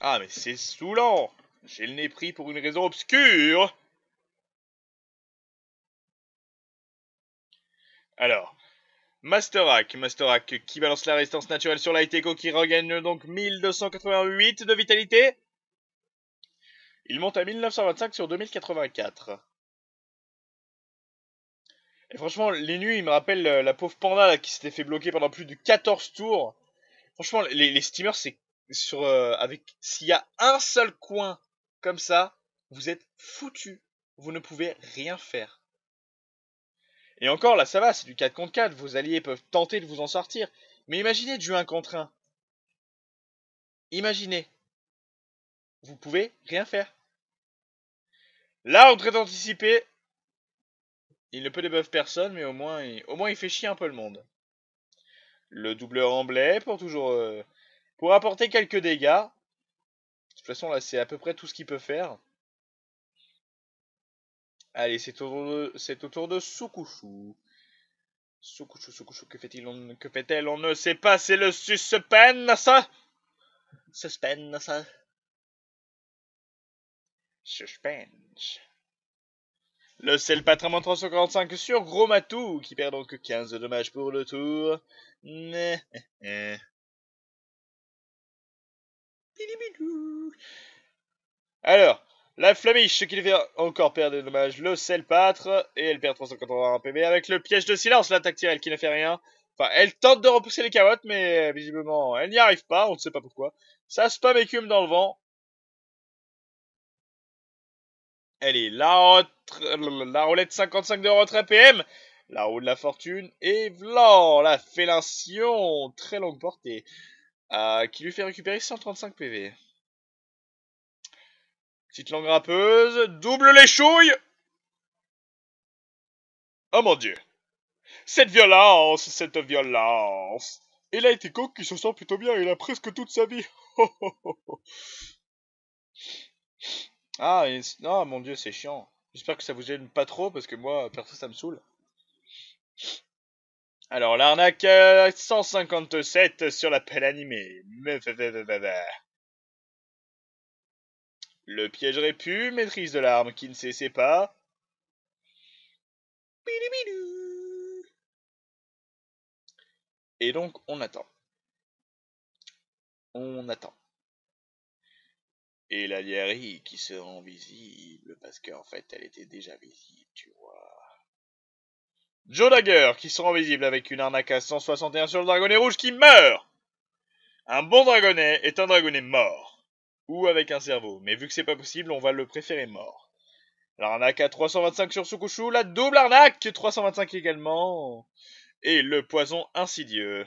Ah, mais c'est saoulant J'ai le nez pris pour une raison obscure Alors. Masterak, Masterak, qui balance la résistance naturelle sur Laiteko qui regagne donc 1288 de vitalité. Il monte à 1925 sur 2084 franchement, les nuits, il me rappelle euh, la pauvre Panda qui s'était fait bloquer pendant plus de 14 tours. Franchement, les, steamers, c'est sur euh, avec s'il y a un seul coin comme ça, vous êtes foutu. Vous ne pouvez rien faire. Et encore là, ça va, c'est du 4 contre 4, vos alliés peuvent tenter de vous en sortir. Mais imaginez du 1 contre 1. Imaginez. Vous pouvez rien faire. Là, on traite anticipé il ne peut débuff personne, mais au moins, il, au moins il fait chier un peu le monde. Le doubleur blé pour toujours euh, pour apporter quelques dégâts. De toute façon, là, c'est à peu près tout ce qu'il peut faire. Allez, c'est au, tour de Sukushu. Sukushu, Sukushu, que fait-il on, Que fait-elle On ne sait pas, c'est le suspense ça? Suspense le sel de 345 sur Gros qui perd donc 15 de dommages pour le tour. Eh, eh. Alors, la Flamiche, qui lui encore perdre des dommages, le sel et elle perd 381 PB avec le piège de silence, l'attaque elle qui ne fait rien. Enfin, elle tente de repousser les carottes, mais euh, visiblement, elle n'y arrive pas, on ne sait pas pourquoi. Ça spam écume dans le vent, Elle est la, la roulette 55 de retrait PM, la roue de la fortune, et voilà. la félation, très longue portée, euh, qui lui fait récupérer 135 PV. Petite langue rappeuse, double les chouilles Oh mon dieu Cette violence, cette violence Il a été coq qui se sent plutôt bien, il a presque toute sa vie Ah, et... mon dieu, c'est chiant. J'espère que ça vous gêne pas trop, parce que moi, perso, ça me saoule. Alors, l'arnaque 157 euh, sur l'appel animé. Le piège répu, maîtrise de l'arme qui ne cessait pas. Et donc, on attend. On attend et la diarrhée qui se rend visible parce qu'en fait elle était déjà visible, tu vois. Joe Dagger qui se rend visible avec une arnaque à 161 sur le dragonnet rouge qui meurt Un bon dragonnet est un dragonnet mort, ou avec un cerveau, mais vu que c'est pas possible, on va le préférer mort. L'arnaque à 325 sur Sukushu, la double arnaque 325 également, et le poison insidieux.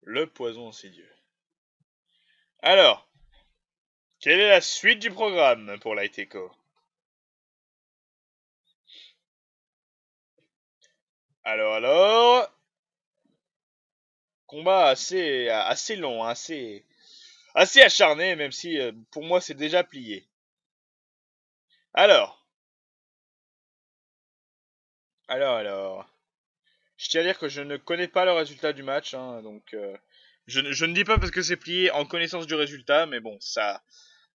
Le poison insidieux. Alors, quelle est la suite du programme pour Echo Alors, alors... Combat assez, assez long, assez, assez acharné, même si euh, pour moi c'est déjà plié. Alors. Alors, alors. Je tiens à dire que je ne connais pas le résultat du match, hein, donc... Euh, je ne, dis pas parce que c'est plié en connaissance du résultat, mais bon, ça,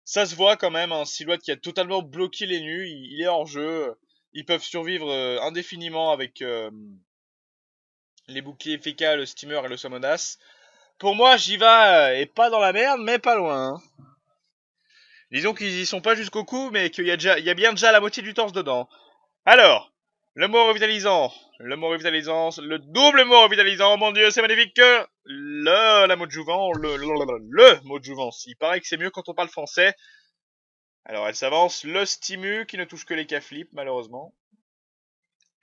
ça se voit quand même. Un hein. silhouette qui a totalement bloqué les nus, il, est en jeu. Ils peuvent survivre euh, indéfiniment avec euh, les boucliers FK, le steamer et le somonas. Pour moi, j'y vais euh, et pas dans la merde, mais pas loin. Hein. Disons qu'ils y sont pas jusqu'au cou, mais qu'il y, déjà, il y a bien déjà la moitié du torse dedans. Alors, le mot revitalisant. Le mot revitalisant. Le double mot revitalisant. Mon dieu, c'est magnifique. Le, mot de jouvent Le, le, mot de Il paraît que c'est mieux quand on parle français. Alors, elle s'avance. Le stimu qui ne touche que les caflips malheureusement.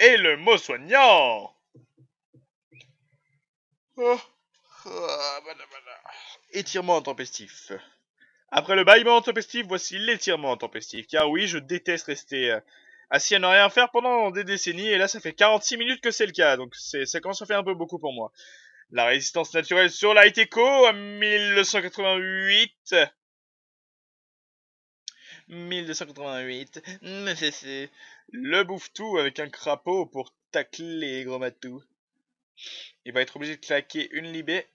Et le mot soignant. Oh. Oh, Étirement tempestif. Après le bâillement tempestif, voici l'étirement tempestif. Car oui, je déteste rester euh, si à n'a rien faire pendant des décennies, et là ça fait 46 minutes que c'est le cas, donc ça commence à faire un peu beaucoup pour moi. La résistance naturelle sur la à 1288. 1288. Le bouffe-tout avec un crapaud pour tacler les gros matou. Il va être obligé de claquer une Libé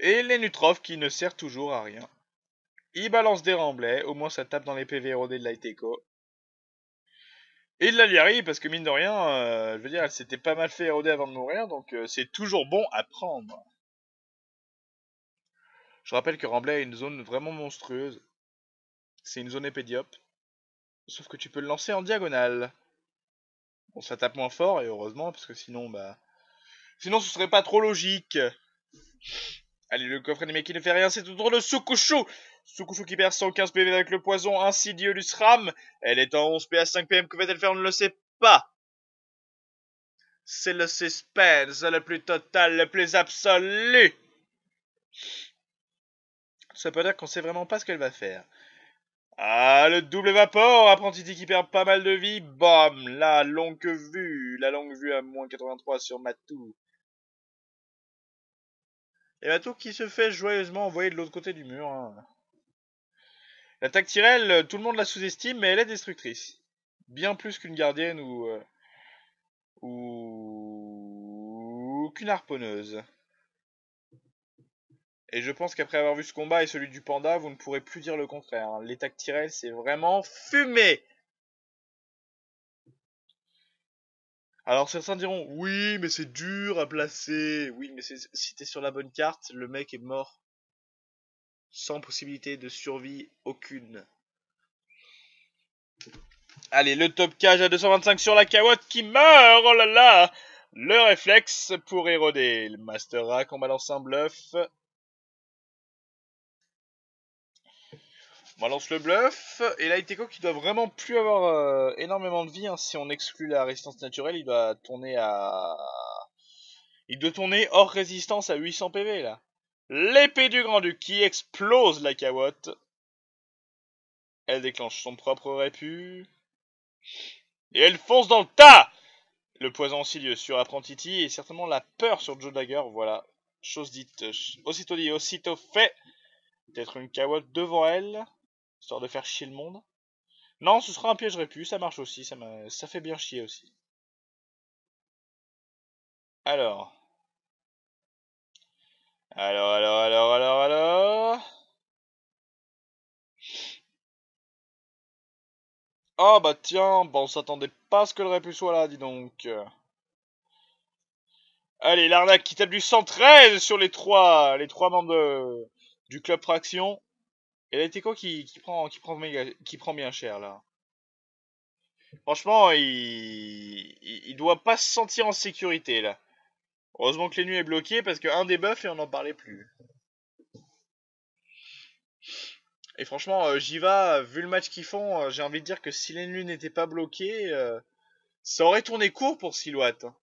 Et les nutrophes qui ne sert toujours à rien. Il balance des remblais, au moins ça tape dans les PV érodés de Et de la Liari, parce que mine de rien, euh, je veux dire, elle s'était pas mal fait éroder avant de mourir, donc euh, c'est toujours bon à prendre. Je rappelle que Ramblay est une zone vraiment monstrueuse. C'est une zone épédiope. Sauf que tu peux le lancer en diagonale. Bon, ça tape moins fort, et heureusement, parce que sinon, bah... Sinon, ce serait pas trop logique. Allez, le coffre animé qui ne fait rien, c'est autour de soukouchou Sukushu qui perd 115 PV avec le poison, ainsi du Ram. Elle est en 11 PA 5 PM, que va-t-elle faire On ne le sait pas. C'est le suspense le plus total, le plus absolu. Ça peut dire qu'on sait vraiment pas ce qu'elle va faire. Ah, le double vapeur, apprenti qui perd pas mal de vie. Bam, la longue vue, la longue vue à moins 83 sur Matou. Et Matou qui se fait joyeusement envoyer de l'autre côté du mur. Hein. La Tyrell, euh, tout le monde la sous-estime, mais elle est destructrice. Bien plus qu'une gardienne ou... Euh, ou... qu'une harponneuse. Et je pense qu'après avoir vu ce combat et celui du panda, vous ne pourrez plus dire le contraire. Hein. Les Tyrell, c'est vraiment fumé Alors certains diront, oui, mais c'est dur à placer. Oui, mais si t'es sur la bonne carte, le mec est mort sans possibilité de survie aucune. Allez, le top cage à 225 sur la cawotte qui meurt Oh là là Le réflexe pour éroder. Le Master Rack, on balance un bluff. On balance le bluff. Et là, Iteko qui doit vraiment plus avoir euh, énormément de vie. Hein. Si on exclut la résistance naturelle, il doit tourner à... Il doit tourner hors résistance à 800 PV là. L'épée du grand-duc qui explose la cawotte. Elle déclenche son propre répu. Et elle fonce dans le tas Le poison silieux sur Apprentiti et certainement la peur sur Joe Dagger, voilà. Chose dite, euh, aussitôt dit, aussitôt fait. Peut-être une cawotte devant elle, histoire de faire chier le monde. Non, ce sera un piège répu, ça marche aussi, ça, ça fait bien chier aussi. Alors, alors, alors, alors, alors, alors. Oh bah tiens, bah on s'attendait pas à ce que le répu soit là, dis donc. Allez, l'arnaque qui tape du 113 sur les trois, les trois membres du club Fraction. Et là, Tico qui, qui, prend, qui, prend qui prend bien cher là. Franchement, il, il doit pas se sentir en sécurité là. Heureusement que nuits est bloqué parce qu'un des et on n'en parlait plus. Et franchement, euh, Jiva euh, vu le match qu'ils font, euh, j'ai envie de dire que si nus n'était pas bloqué, ça aurait tourné court pour Silhouette. Hein.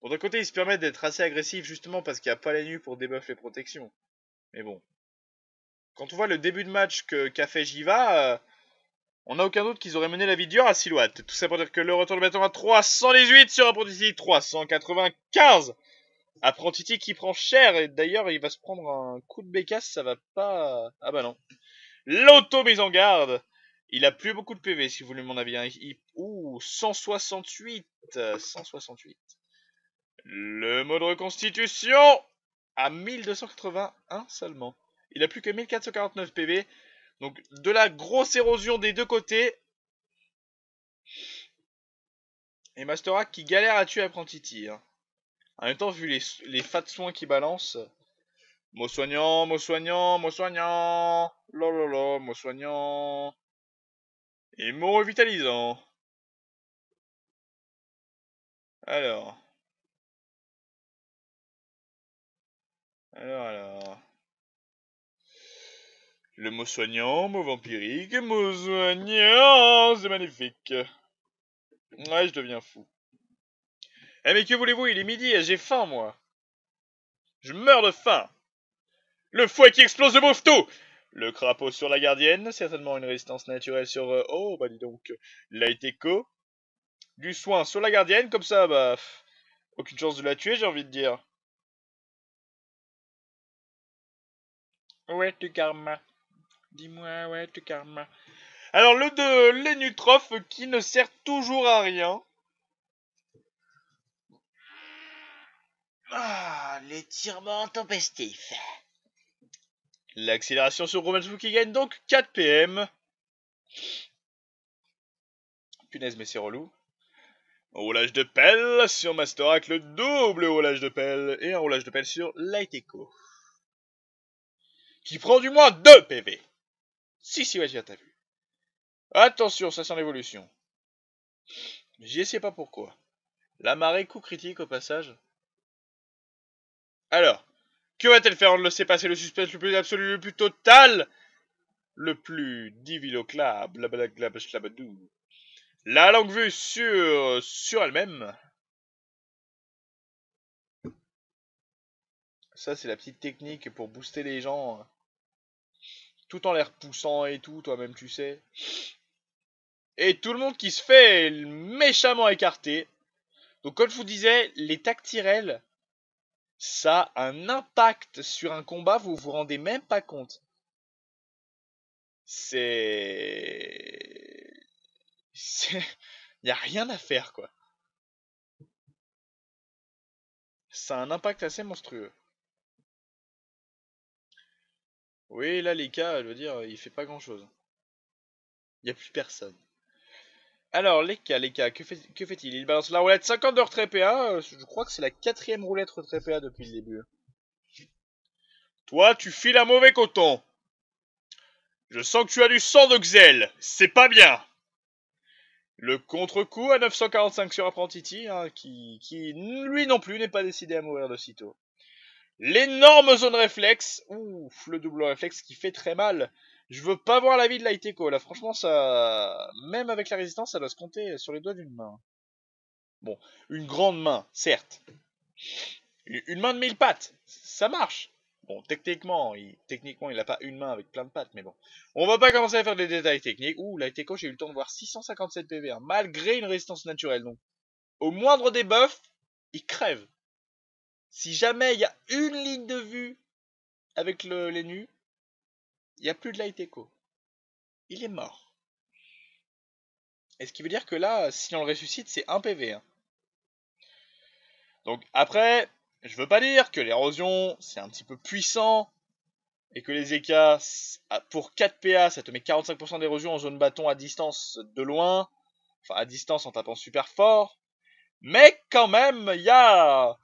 Bon, d'un côté, ils se permettent d'être assez agressifs justement parce qu'il n'y a pas nues pour débuff les protections. Mais bon. Quand on voit le début de match qu'a fait Jiva, on n'a aucun doute qu'ils auraient mené la vie dure à Silhouette. Tout ça pour dire que le retour de bâton à 318 sur Apprentiti 395. Apprentiti qui prend cher et d'ailleurs il va se prendre un coup de bécasse, ça va pas... Ah bah non. L'auto mise en garde. Il a plus beaucoup de PV si vous voulez mon avis. Hein. Ouh, 168. 168. Le mode reconstitution à 1281 seulement. Il a plus que 1449 PV. Donc de la grosse érosion des deux côtés. Et Masterak qui galère à tuer Apprenti tir. En même temps, vu les, les de soins qui balancent. Mot soignant, mot soignant, mot soignant. Lololo, mot soignant. Et mot revitalisant. Alors. Alors, alors. Le mot soignant, mot vampirique, mot soignant, c'est magnifique. Ouais, je deviens fou. Eh mais que voulez-vous, il est midi et j'ai faim, moi. Je meurs de faim. Le fouet qui explose de tout Le crapaud sur la gardienne, certainement une résistance naturelle sur... Euh, oh, bah dis donc, light echo. Du soin sur la gardienne, comme ça, bah... aucune chance de la tuer, j'ai envie de dire. Ouais, du karma. Dis-moi, ouais, tu calmes. Alors, le de l'énutroph, qui ne sert toujours à rien. Ah, l'étirement tempestif. L'accélération sur Romansou qui gagne donc 4 PM. Punaise, mais c'est relou. Roulage de pelle sur Masterac, le double roulage de pelle et un roulage de pelle sur Light Echo. Qui prend du moins 2 PV. Si, si, ouais, t'as vu. Attention, ça sent l'évolution. J'y sais pas pourquoi. La marée coup critique au passage. Alors, que va-t-elle faire On ne le sait pas, c'est le suspense le plus absolu, le plus total, le plus divilocla, blablabla, La langue vue sur, sur elle-même. Ça, c'est la petite technique pour booster les gens hein tout en les repoussant et tout, toi-même tu sais. Et tout le monde qui se fait méchamment écarté. Donc comme je vous disais, les tactirelles. ça a un impact sur un combat, vous vous rendez même pas compte. C'est... Il n'y a rien à faire, quoi. Ça a un impact assez monstrueux. Oui, là, les cas, je veux dire, il fait pas grand chose. Il n'y a plus personne. Alors, les cas, les cas, que fait-il Il balance la roulette 50 de retrait euh, Je crois que c'est la quatrième roulette retrait depuis le début. Toi, tu files un mauvais coton. Je sens que tu as du sang de Xel. C'est pas bien. Le contre-coup à 945 sur Apprentiti, hein, qui, qui, lui non plus, n'est pas décidé à mourir de sitôt. L'énorme zone réflexe. Ouf, le double réflexe qui fait très mal. Je veux pas voir la vie de l'Aiteko. Là, franchement, ça. Même avec la résistance, ça doit se compter sur les doigts d'une main. Bon, une grande main, certes. Une main de mille pattes, ça marche. Bon, techniquement, il, techniquement, il n'a pas une main avec plein de pattes, mais bon. On va pas commencer à faire des détails techniques. Ouh, l'ITECO, j'ai eu le temps de voir 657 PV, malgré une résistance naturelle. Donc, au moindre des buffs, il crève. Si jamais il y a une ligne de vue avec le, les nus, il n'y a plus de light echo. Il est mort. Et ce qui veut dire que là, si on le ressuscite, c'est un PV. Hein. Donc après, je veux pas dire que l'érosion, c'est un petit peu puissant, et que les EK, ah, pour 4 PA, ça te met 45% d'érosion en zone bâton à distance de loin, enfin à distance en tapant super fort, mais quand même, il y a...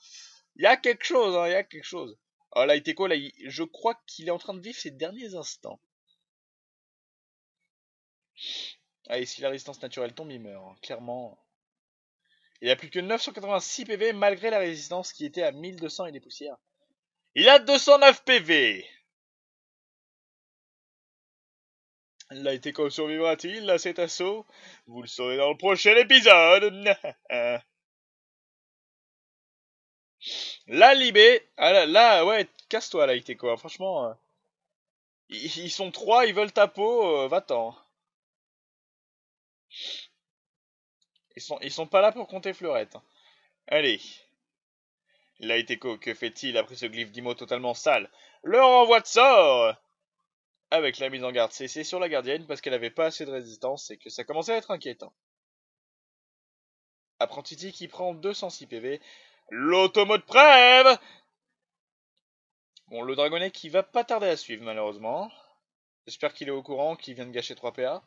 Il y a quelque chose, hein, il y a quelque chose. Oh là, Iteko, là, je crois qu'il est en train de vivre ses derniers instants. Ah, et si la résistance naturelle tombe, il meurt, hein, clairement. Il a plus que 986 PV malgré la résistance qui était à 1200 et des poussières. Il a 209 PV Là, Iteko survivra-t-il à cet assaut Vous le saurez dans le prochain épisode La Libé, ah là, ouais, casse-toi là, franchement. Euh, ils, sont trois, ils veulent ta peau, euh, va-t'en. Ils sont, ils sont pas là pour compter fleurette. Hein. Allez. été que fait-il après ce glyphe d'Imo totalement sale Le renvoi de sort Avec la mise en garde CC sur la gardienne parce qu'elle avait pas assez de résistance et que ça commençait à être inquiétant. Apprentiti qui prend 206 PV l'automode Prève Bon, le dragonnet qui va pas tarder à suivre, malheureusement. J'espère qu'il est au courant, qu'il vient de gâcher 3 PA.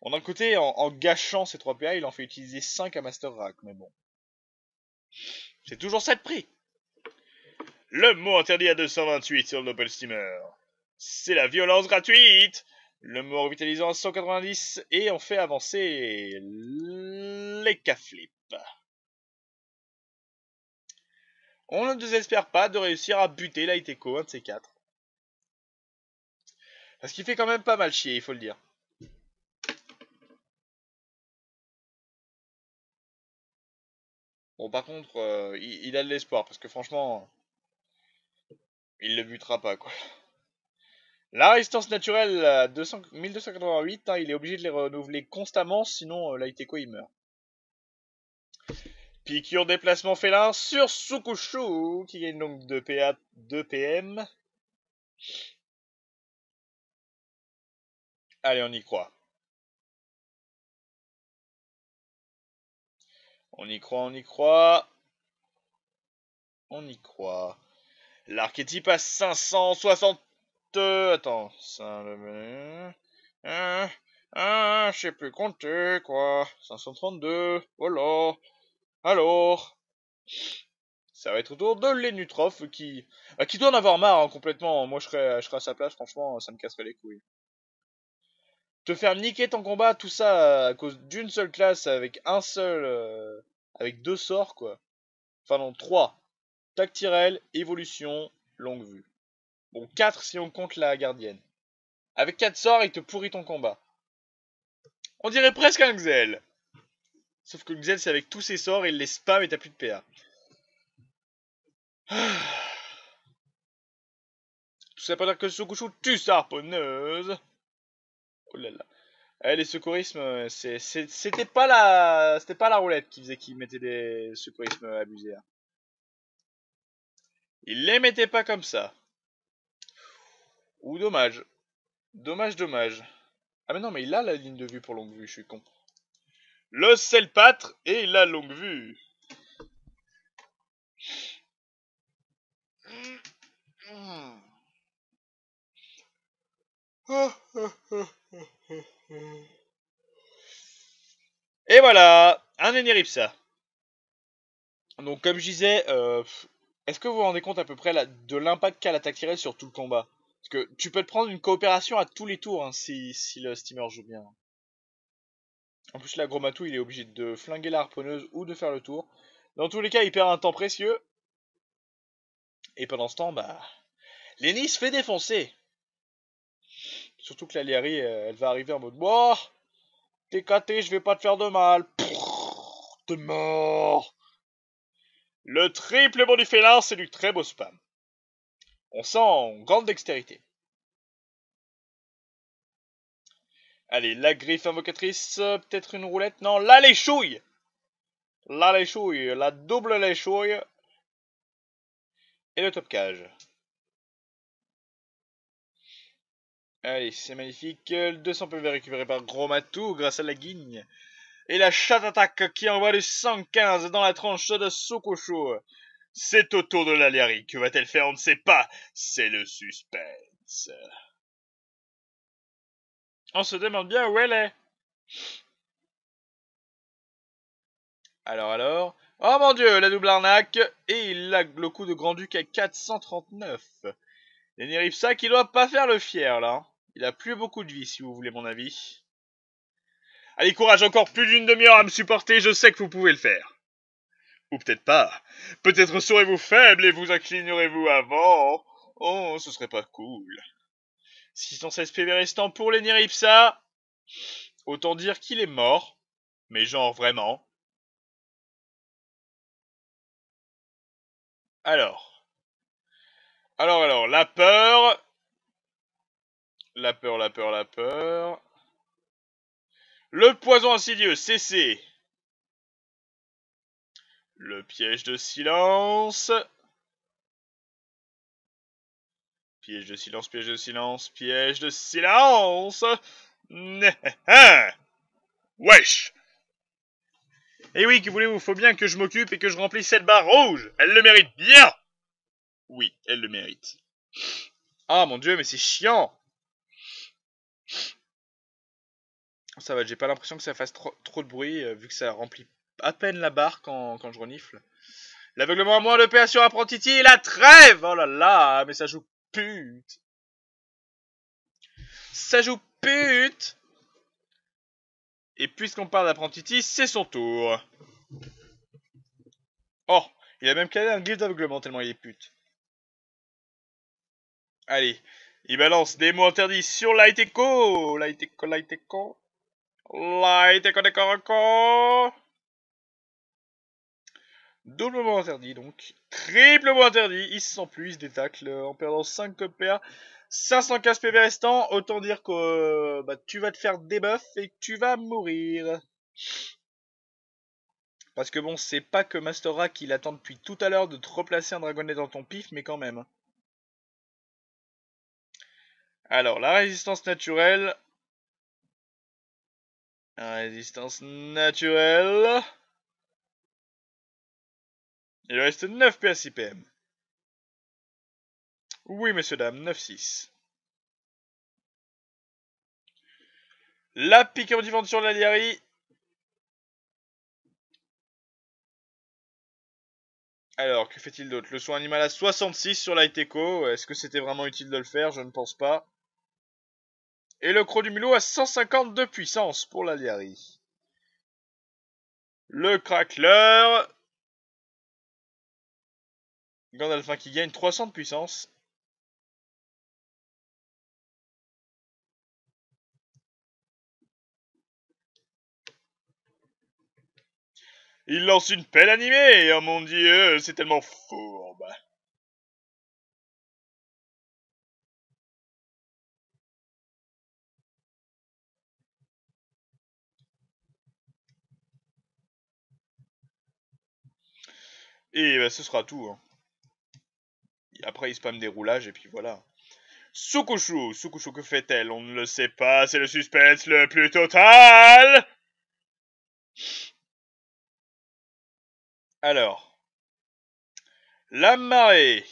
Bon, d'un côté, en, gâchant ces 3 PA, il en fait utiliser 5 à Master Rack, mais bon. C'est toujours ça de prix Le mot interdit à 228 sur le Nobel Steamer. C'est la violence gratuite Le mot revitalisant à 190 et on fait avancer les caflips. On ne désespère pas de réussir à buter l'aïtéko un de ces quatre. Parce qu'il fait quand même pas mal chier, il faut le dire. Bon, par contre, euh, il, a de l'espoir, parce que franchement, il le butera pas, quoi. La résistance naturelle, 1288, hein, il est obligé de les renouveler constamment, sinon euh, il meurt. Piqûre déplacement félin sur Sukushu, qui gagne donc 2, PA, 2 PM. Allez, on y croit. On y croit, on y croit. On y croit. L'archétype à 560... Euh, attends, ça... Un, un, je sais plus compter, quoi. 532, oh là alors, ça va être autour de l'ENutroph qui, euh, qui doit en avoir marre hein, complètement. Moi, je serais, à sa place, franchement, ça me casserait les couilles. Te faire niquer ton combat, tout ça à cause d'une seule classe avec un seul, euh, avec deux sorts quoi. Enfin non, trois. Tactirel, évolution, longue vue. Bon, quatre si on compte la gardienne. Avec quatre sorts, il te pourrit ton combat. On dirait presque un Xel. Sauf que Xen, c'est avec tous ses sorts, il les spam et t'as plus de PA. Tout ça pour dire que Sokushu tue sa harponneuse. Oh là là. Eh, les secourismes, euh, c'était pas la, c'était pas la roulette qui faisait qu'il mettait des secourismes abusés. Hein. Il les mettait pas comme ça. Ou dommage. Dommage, dommage. Ah mais non, mais il a la ligne de vue pour longue vue, je suis con. Le selpâtre et la longue vue. Et voilà, un ça Donc comme je disais, euh, est-ce que vous vous rendez compte à peu près de l'impact qu'a l'attaque tirée sur tout le combat Parce que tu peux te prendre une coopération à tous les tours hein, si le steamer joue bien. En plus, là, gros matou, il est obligé de flinguer la harponneuse ou de faire le tour. Dans tous les cas, il perd un temps précieux. Et pendant ce temps, bah. Lenny se fait défoncer. Surtout que la Liari, euh, elle va arriver en mode de t'es caté, je vais pas te faire de mal. T'es mort. Le triple bon du félin, c'est du très beau spam. On sent grande dextérité. Allez, la griffe invocatrice, peut-être une roulette. Non, là les chouilles Là les chouilles, la double les chouilles. Et le top cage. Allez, c'est magnifique. Le 200 PV récupéré par Gromatou grâce à la guigne. Et la chatte attaque qui envoie du 115 dans la tranche de Sokocho. C'est au tour de la Que va-t-elle faire On ne sait pas. C'est le suspense. On se demande bien où elle est. Alors, alors. Oh mon dieu, la double arnaque Et il a le coup de Grand-Duc à 439. Lenny ça qui doit pas faire le fier, là. Il a plus beaucoup de vie, si vous voulez mon avis. Allez, courage, encore plus d'une demi-heure à me supporter, je sais que vous pouvez le faire. Ou peut-être pas. Peut-être serez-vous faible et vous inclinerez-vous avant. Oh, ce serait pas cool. 616 PV restant pour les Niripsa. Autant dire qu'il est mort. Mais genre vraiment. Alors. Alors, alors, la peur. La peur, la peur, la peur. Le poison insidieux, cessez. Le piège de silence. Piège de silence, piège de silence, piège de silence Wesh Eh oui, que voulez-vous Faut bien que je m'occupe et que je remplisse cette barre rouge Elle le mérite bien Oui, elle le mérite. Oh mon dieu, mais c'est chiant Ça va, j'ai pas l'impression que ça fasse trop, de bruit, euh, vu que ça remplit à peine la barre quand, je renifle. L'aveuglement à moi, de PA sur apprentiti et la trêve Oh là là, mais ça joue pute. Ça joue pute. Et puisqu'on parle d'apprentissage, c'est son tour. Oh, il a même calé un guide d'aveuglement tellement il est pute. Allez, il balance des mots interdits sur Light Light Light Echo Echo, Echo, Light Echo, Light Echo Doublement interdit donc. Triplement interdit. Il se sent plus, il se détacle euh, en perdant 5 copains. 515 PV restant. Autant dire que euh, bah, tu vas te faire débuff et que tu vas mourir. Parce que bon, c'est pas que Master Rack qui attend depuis tout à l'heure de te replacer un dragonnet dans ton pif, mais quand même. Alors, la résistance naturelle. La résistance naturelle. Il reste 9 PS IPM. Oui, messieurs, dames, 9-6. La du ventre sur la Alors, que fait-il d'autre Le soin animal à 66 sur l'Aiteco. Est-ce que c'était vraiment utile de le faire Je ne pense pas. Et le croc du mulot à 150 de puissance pour la Le crackler Gandalfin qui gagne 300 de puissance. Il lance une pelle animée Oh mon dieu, c'est tellement fourbe Et bah, ce sera tout. Hein après, il spam des roulages et puis voilà. Soukouchou Sukushu, que fait-elle On ne le sait pas, c'est le suspense le plus total Alors. La marée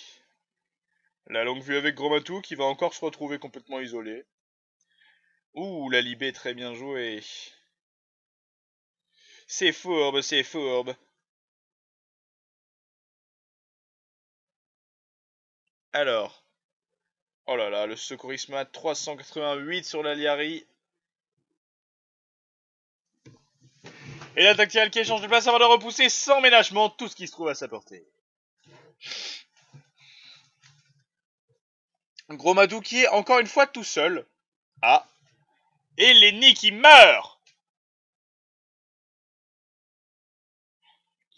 La longue vue avec Gromatou qui va encore se retrouver complètement isolé. Ouh, la Libé, très bien jouée. C'est fourbe, c'est fourbe. Alors. Oh là là, le secourisme à 388 sur l'Aliari. Et la tactile qui échange de place avant de repousser sans ménagement tout ce qui se trouve à sa portée. Gros Madou qui est encore une fois tout seul. Ah. Et Lenny qui meurt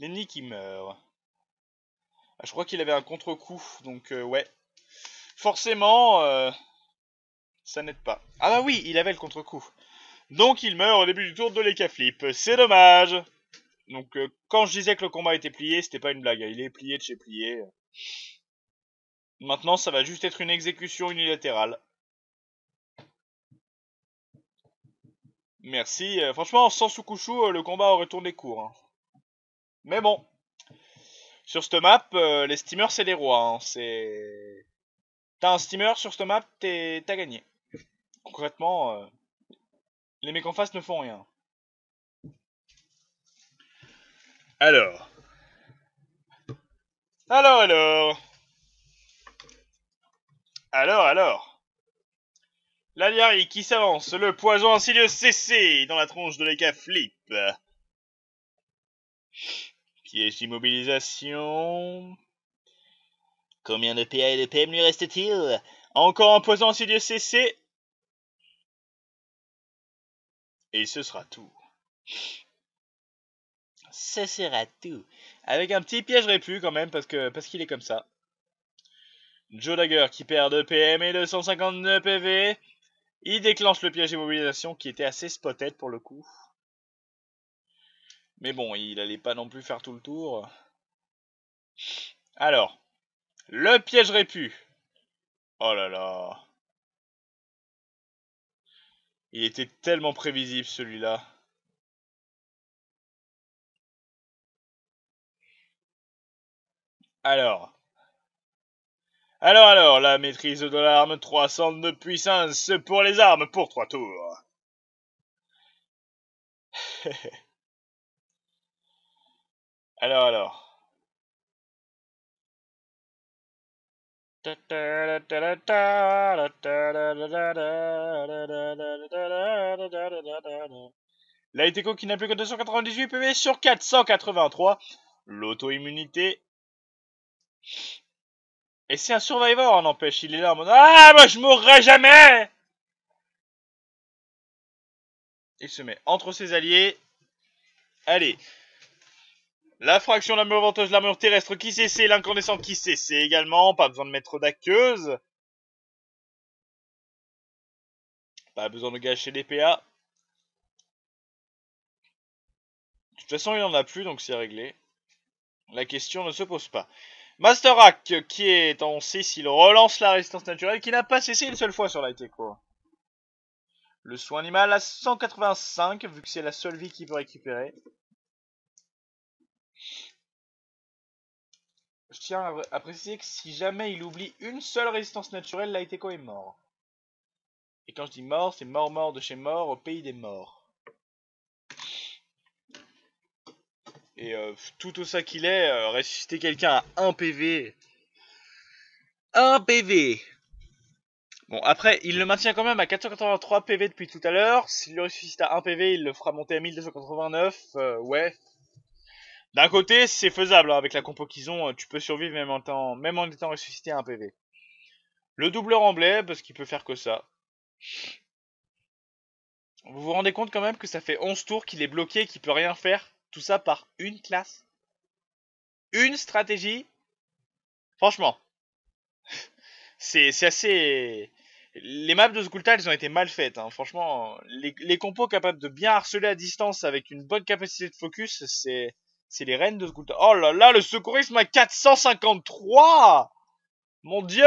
Lenny qui meurt. Ah, je crois qu'il avait un contre-coup, donc euh, ouais. Forcément, euh, ça n'aide pas. Ah bah oui, il avait le contre-coup. Donc il meurt au début du tour de l'Ekaflip. C'est dommage Donc euh, quand je disais que le combat était plié, c'était pas une blague. Il est plié de chez plié. Maintenant, ça va juste être une exécution unilatérale. Merci. franchement, sans Sukushu, le combat aurait tourné court. Hein. Mais bon, sur ce map, euh, les steamers, c'est les rois. Hein. C'est... T'as un steamer sur ce map, t'es... t'as gagné. Concrètement, euh, les mecs en face ne font rien. Alors. Alors, alors. Alors, alors. L'Aliari qui s'avance, le poison insidieux cessé dans la tronche de l'éca flip. Piège d'immobilisation. Combien de PA et de PM lui reste-t-il Encore en posant si Et ce sera tout. Ce sera tout. Avec un petit piège répu quand même parce parce qu'il est comme ça. Joe Dagger qui perd 2 PM et 259 PV. Il déclenche le piège d'immobilisation qui était assez spotted pour le coup. Mais bon, il n'allait pas non plus faire tout le tour. Alors, le piège répu. Oh là là. Il était tellement prévisible celui-là. Alors. Alors, alors, la maîtrise de l'arme, 300 de puissance pour les armes pour trois tours. Alors, alors. Laïteko qui n'a plus que 298 PV sur 483. L'auto-immunité. Et c'est un survivor, on hein, empêche. Il est là en mode Ah, moi bah, je mourrai jamais Il se met entre ses alliés. Allez, la fraction de venteuse de l'armure terrestre qui cessait, l'incandescente qui cessait également, pas besoin de mettre d'acteuse. Pas besoin de gâcher des PA. De toute façon, il n'y en a plus, donc c'est réglé. La question ne se pose pas. Master Hack, qui est en C s'il relance la résistance naturelle, qui n'a pas cessé une seule fois sur la quoi. Le soin animal à 185, vu que c'est la seule vie qu'il peut récupérer. Je tiens à préciser que si jamais il oublie une seule résistance naturelle, Laiteko est mort. Et quand je dis mort, c'est mort mort de chez mort au pays des morts. Et euh, tout au ça qu'il est, euh, ressusciter quelqu'un à 1 PV. 1 PV Bon, après, il le maintient quand même à 483 PV depuis tout à l'heure. S'il le ressuscite à 1 PV, il le fera monter à 1289. Euh, ouais, d'un côté, c'est faisable, hein, avec la compo qu'ils ont, euh, tu peux survivre même en, même en étant ressuscité à un PV. Le doubleur blé, parce qu'il peut faire que ça. Vous vous rendez compte quand même que ça fait 11 tours qu'il est bloqué, qu'il peut rien faire Tout ça par une classe Une stratégie Franchement, c'est assez... Les maps de Skulta, elles ont été mal faites. Hein. Franchement, les, les compos capables de bien harceler à distance avec une bonne capacité de focus, c'est c'est les reines de ce Oh là là, le secourisme à 453 Mon dieu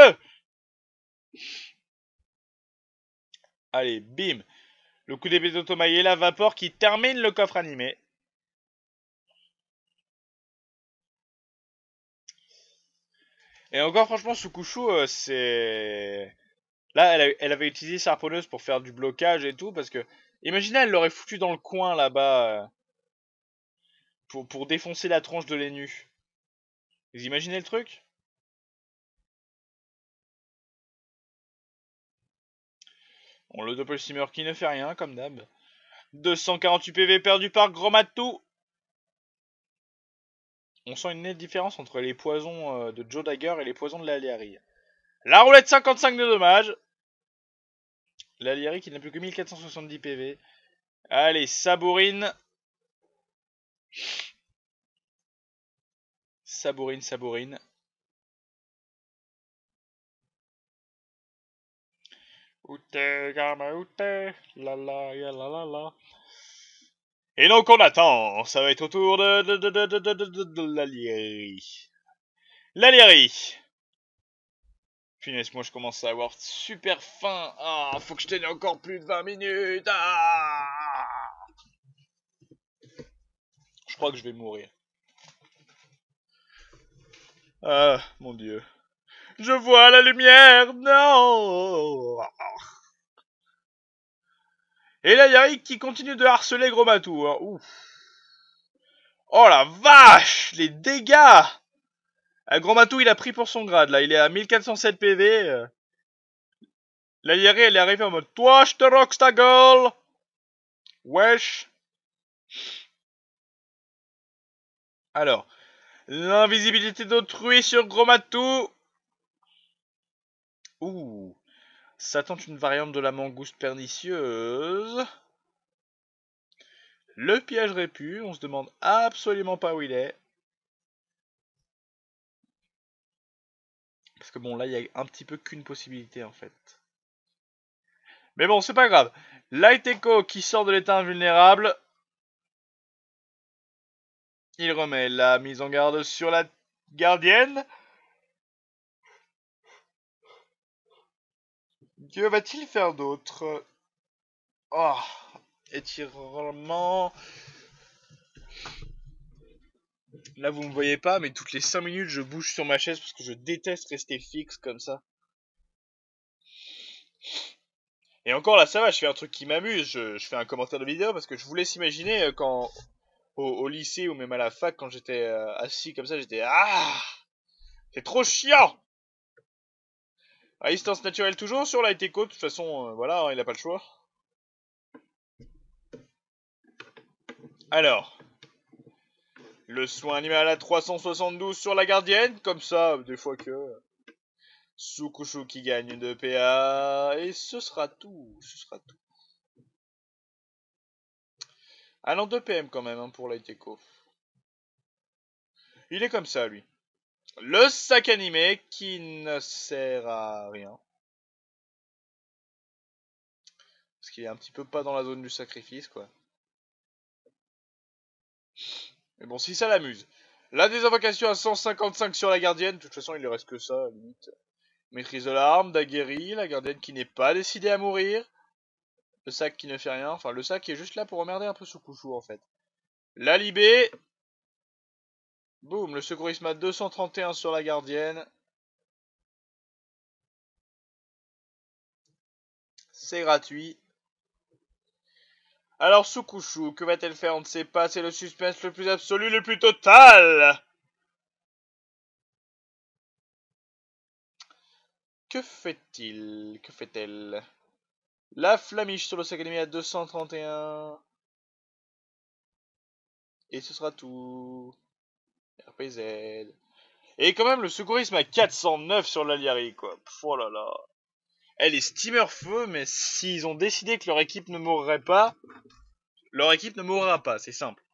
Allez, bim Le coup d'épée la vapeur qui termine le coffre animé. Et encore, franchement, ce euh, c'est... Là, elle, avait utilisé sa pour faire du blocage et tout, parce que... Imaginez, elle l'aurait foutu dans le coin, là-bas... Euh pour, défoncer la tronche de l'ennu. Vous imaginez le truc Bon, le Simmer qui ne fait rien, comme d'hab. 248 PV perdu par Gromatou. On sent une nette différence entre les poisons euh, de Joe Dagger et les poisons de l'Aliari. La roulette 55 de dommage. L'Aliari qui n'a plus que 1470 PV. Allez, Sabourine. Sabourine, Sabourine. la la, Et donc on attend, ça va être au tour de, de, de, de, de, moi je commence à avoir super faim. Ah, faut que je tienne encore plus de 20 minutes. Ah Je crois que je vais mourir. Ah, mon dieu. Je vois la lumière Non Et là, Yarik qui continue de harceler Gros Matou. Hein. Ouf. Oh la vache Les dégâts ah, un il a pris pour son grade, là. Il est à 1407 PV. La Yari, elle est arrivée en mode « Toi, je te rock ta gueule !» Wesh alors, l'invisibilité d'autrui sur Gromatou. Ouh, ça tente une variante de la mangouste pernicieuse. Le piège répu, on se demande absolument pas où il est. Parce que bon, là, il y a un petit peu qu'une possibilité, en fait. Mais bon, c'est pas grave. Light Echo qui sort de l'état invulnérable. Il remet la mise en garde sur la gardienne. Que va-t-il faire d'autre Oh Étirement. Là, vous me voyez pas, mais toutes les 5 minutes, je bouge sur ma chaise parce que je déteste rester fixe comme ça. Et encore là, ça va, je fais un truc qui m'amuse. Je, je, fais un commentaire de vidéo parce que je vous laisse imaginer euh, quand au, lycée ou même à la fac, quand j'étais euh, assis comme ça, j'étais Ah C'est trop chiant À distance naturelle toujours sur la de toute façon, euh, voilà, hein, il n'a pas le choix. Alors, le soin animal à 372 sur la gardienne, comme ça, des fois que... Sukushu qui gagne de PA, et ce sera tout, ce sera tout. Allant 2 PM quand même hein, pour Laiteko. Il est comme ça, lui. Le sac animé qui ne sert à rien. Parce qu'il est un petit peu pas dans la zone du sacrifice, quoi. Mais bon, si ça l'amuse. La désinvocation à 155 sur la gardienne. De toute façon, il ne reste que ça, à limite. Maîtrise de l'arme, d'aguerri, la gardienne qui n'est pas décidée à mourir. Le sac qui ne fait rien. Enfin, le sac qui est juste là pour emmerder un peu Soukouchou, en fait. La Libé. Boum, le secourisme à 231 sur la gardienne. C'est gratuit. Alors Soukouchou, que va-t-elle faire On ne sait pas, c'est le suspense le plus absolu, le plus total Que fait-il Que fait-elle la Flamiche sur le à 231. Et ce sera tout. RPZ. Et quand même, le secourisme à 409 sur l'Aliari, quoi. Oh là là. Elle eh, est steamer feu, mais s'ils ont décidé que leur équipe ne mourrait pas, leur équipe ne mourra pas, c'est simple.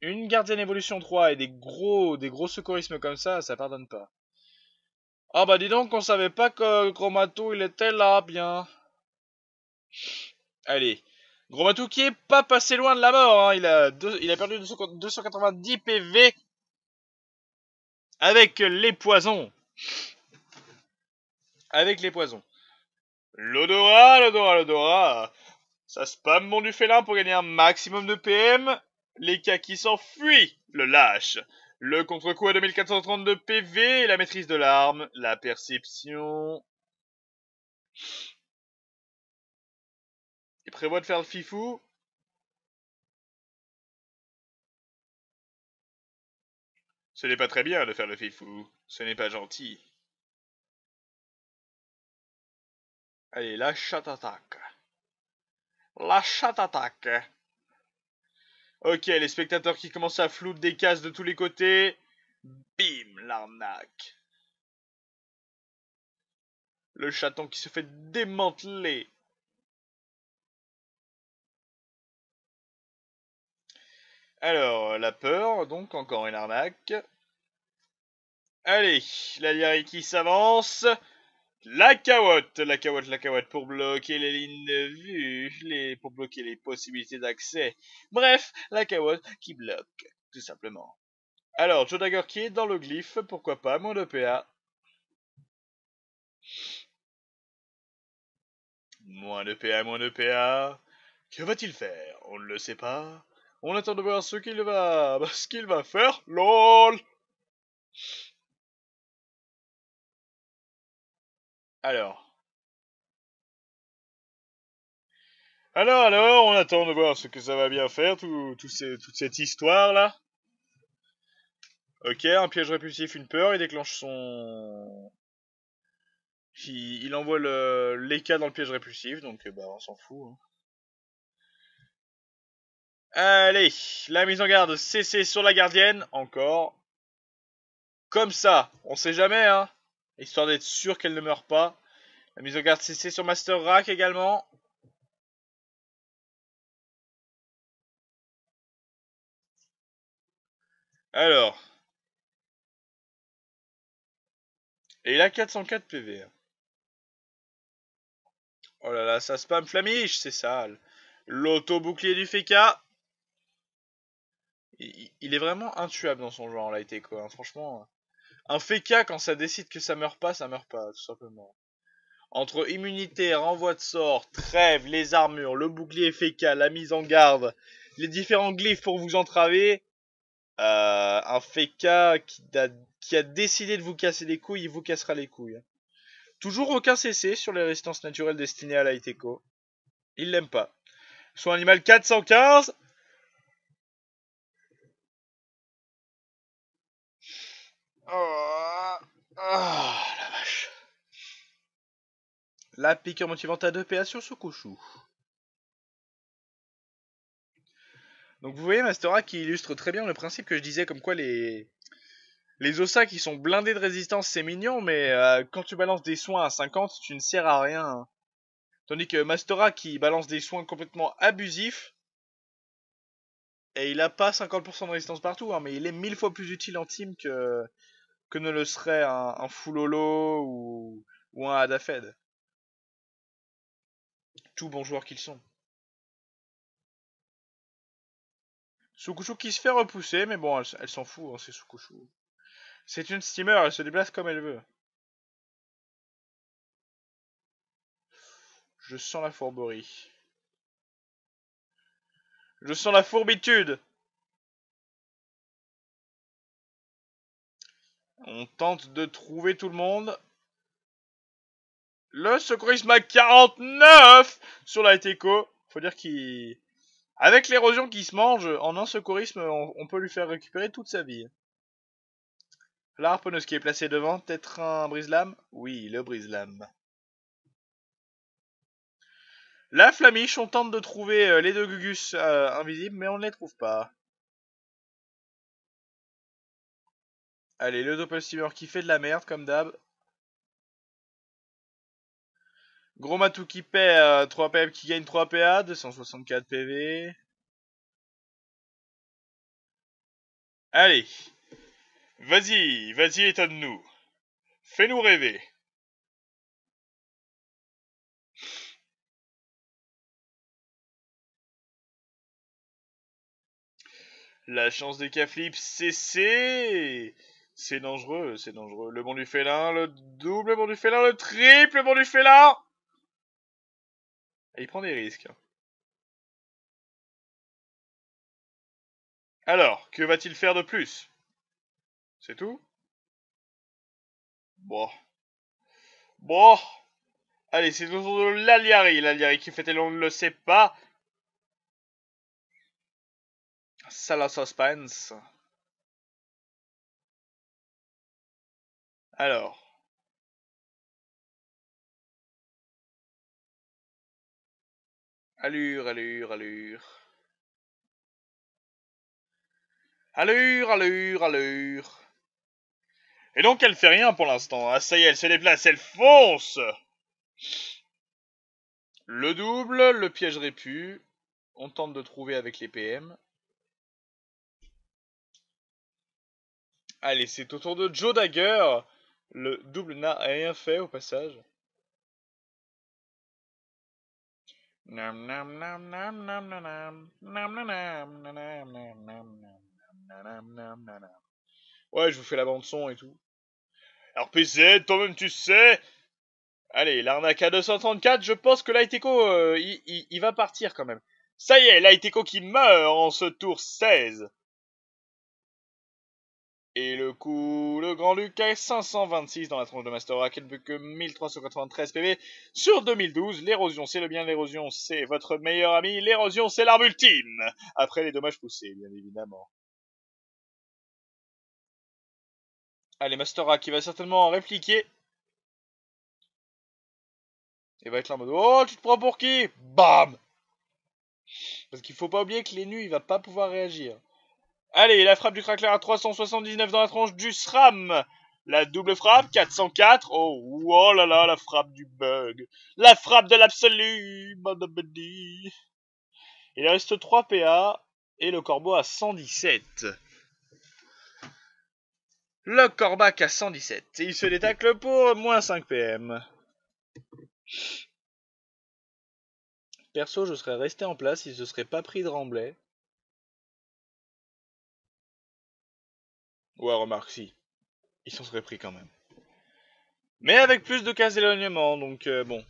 Une, gardienne évolution 3 et des gros, des gros secourismes comme ça, ça pardonne pas. Ah bah dis donc, on savait pas que Chromato il était là, bien. Allez. Gros qui est pas passé loin de la mort. Hein. Il, a perdu 290 PV avec les poisons. Avec les poisons. L'odorat, l'odorat, l'odorat. Ça spam mon du félin pour gagner un maximum de PM. Les qui s'enfuient, le lâche. Le contre-coup à 2432 PV, la maîtrise de l'arme, la perception prévoit de faire le fifou. Ce n'est pas très bien de faire le fifou. Ce n'est pas gentil. Allez, la chatte attaque. La chatte attaque. Ok, les spectateurs qui commencent à flouter des cases de tous les côtés. Bim, l'arnaque. Le chaton qui se fait démanteler. Alors, la peur, donc encore une arnaque. Allez, la qui s'avance. La cawotte, la cawotte, la cawotte pour bloquer les lignes de vue, les, pour bloquer les possibilités d'accès. Bref, la cawotte qui bloque, tout simplement. Alors, Joe Dagger qui est dans le glyphe, pourquoi pas, e moins de PA. Moins de PA, moins de PA. Que va-t-il faire On ne le sait pas. On attend de voir ce qu'il va, ce qu'il va faire. LOL. Alors. Alors, alors, on attend de voir ce que ça va bien faire, tout, toute cette histoire-là. Ok, un piège répulsif, une peur, il déclenche son... Il, il envoie l'éca dans le piège répulsif, donc bah, on s'en fout. Hein. Allez, la mise en garde CC sur la gardienne, encore. Comme ça, on sait jamais, hein. Histoire d'être sûr qu'elle ne meurt pas. La mise en garde CC sur Master Rack également. Alors. Et il a 404 PV. Oh là là, ça spam flamiche, c'est sale. L'auto-bouclier du FEKA il, est vraiment intuable dans son genre light hein. franchement, euh, un Feka, quand ça décide que ça meurt pas, ça meurt pas, tout simplement. Entre immunité, renvoi de sort, trêve, les armures, le bouclier Feka, la mise en garde, les différents glyphes pour vous entraver, euh, un Feka qui a, décidé de vous casser les couilles, il vous cassera les couilles. Toujours aucun CC sur les résistances naturelles destinées à Light Il l'aime pas. Son animal 415, Oh, oh, la vache. La piqûre motivante à 2 PA sur ce couchou. Donc vous voyez Mastora qui illustre très bien le principe que je disais comme quoi les... Les qui sont blindés de résistance c'est mignon mais euh, quand tu balances des soins à 50 tu ne sers à rien. Tandis que Mastera qui balance des soins complètement abusifs et il a pas 50% de résistance partout hein, mais il est mille fois plus utile en team que, que ne le serait un, Fulolo ou, un Adafed. Tout bons joueurs qu'ils sont. Soukouchou qui se fait repousser, mais bon, elle, s'en fout, hein, c'est Soukouchou. C'est une steamer, elle se déplace comme elle veut. Je sens la fourberie. Je sens la fourbitude On tente de trouver tout le monde. Le secourisme à 49 sur la Teco. Faut dire qu'il... Avec l'érosion qui se mange, en un secourisme, on, peut lui faire récupérer toute sa vie. La qui est placé devant, peut-être un brise-lame Oui, le brise-lame. La flamiche, on tente de trouver euh, les deux gugus euh, invisibles, mais on ne les trouve pas. Allez, le steamer qui fait de la merde, comme d'hab. Gros Matou qui paie 3 euh, PM qui gagne 3 PA, 264 PV. Allez, vas-y, vas-y, étonne-nous. Fais-nous rêver. La chance de Caflip, c'est... C'est dangereux, c'est dangereux. Le bon du félin, le double bon du félin, le triple bon du félin il prend des risques. Alors, que va-t-il faire de plus C'est tout Bon. Bon Allez, c'est le de l'Aliari. L'Aliari qui fait et on ne le sait pas. Ça suspense. Alors. Allure, allure, allure. Allure, allure, allure. Et donc elle fait rien pour l'instant. Ah ça y est, elle se déplace, elle fonce Le double, le piège répu. On tente de trouver avec les PM. Allez, c'est au tour de Joe Dagger le double n'a rien fait au passage. Ouais, je vous fais la bande son et tout. RPZ, toi-même tu sais. Allez, l'arnaque à 234, je pense que l'Aiteco, il, va partir quand même. Ça y est, l'Aiteco qui meurt en ce tour 16. Et le coup, le Grand Luc a 526 dans la tronche de Rack, qui ne peut que 1393 PV sur 2012. L'érosion, c'est le bien, l'érosion, c'est votre meilleur ami, l'érosion, c'est l'arme ultime, après les dommages poussés, bien évidemment. Allez, Rack qui va certainement répliquer. Et va être là en mode, oh, tu te prends pour qui Bam Parce qu'il faut pas oublier que les nuits, il va pas pouvoir réagir. Allez, la frappe du crackler à 379 dans la tranche du SRAM. La double frappe, 404. Oh, oh là là, la frappe du bug. La frappe de l'absolu, Il reste 3 PA et le corbeau à 117. Le corbac à 117. Et il se détacle pour moins 5 PM. Perso, je serais resté en place, il ne se serait pas pris de remblai. Ouais, remarque, si. Ils s'en seraient pris quand même. Mais avec plus de cases d'éloignement, donc euh, bon.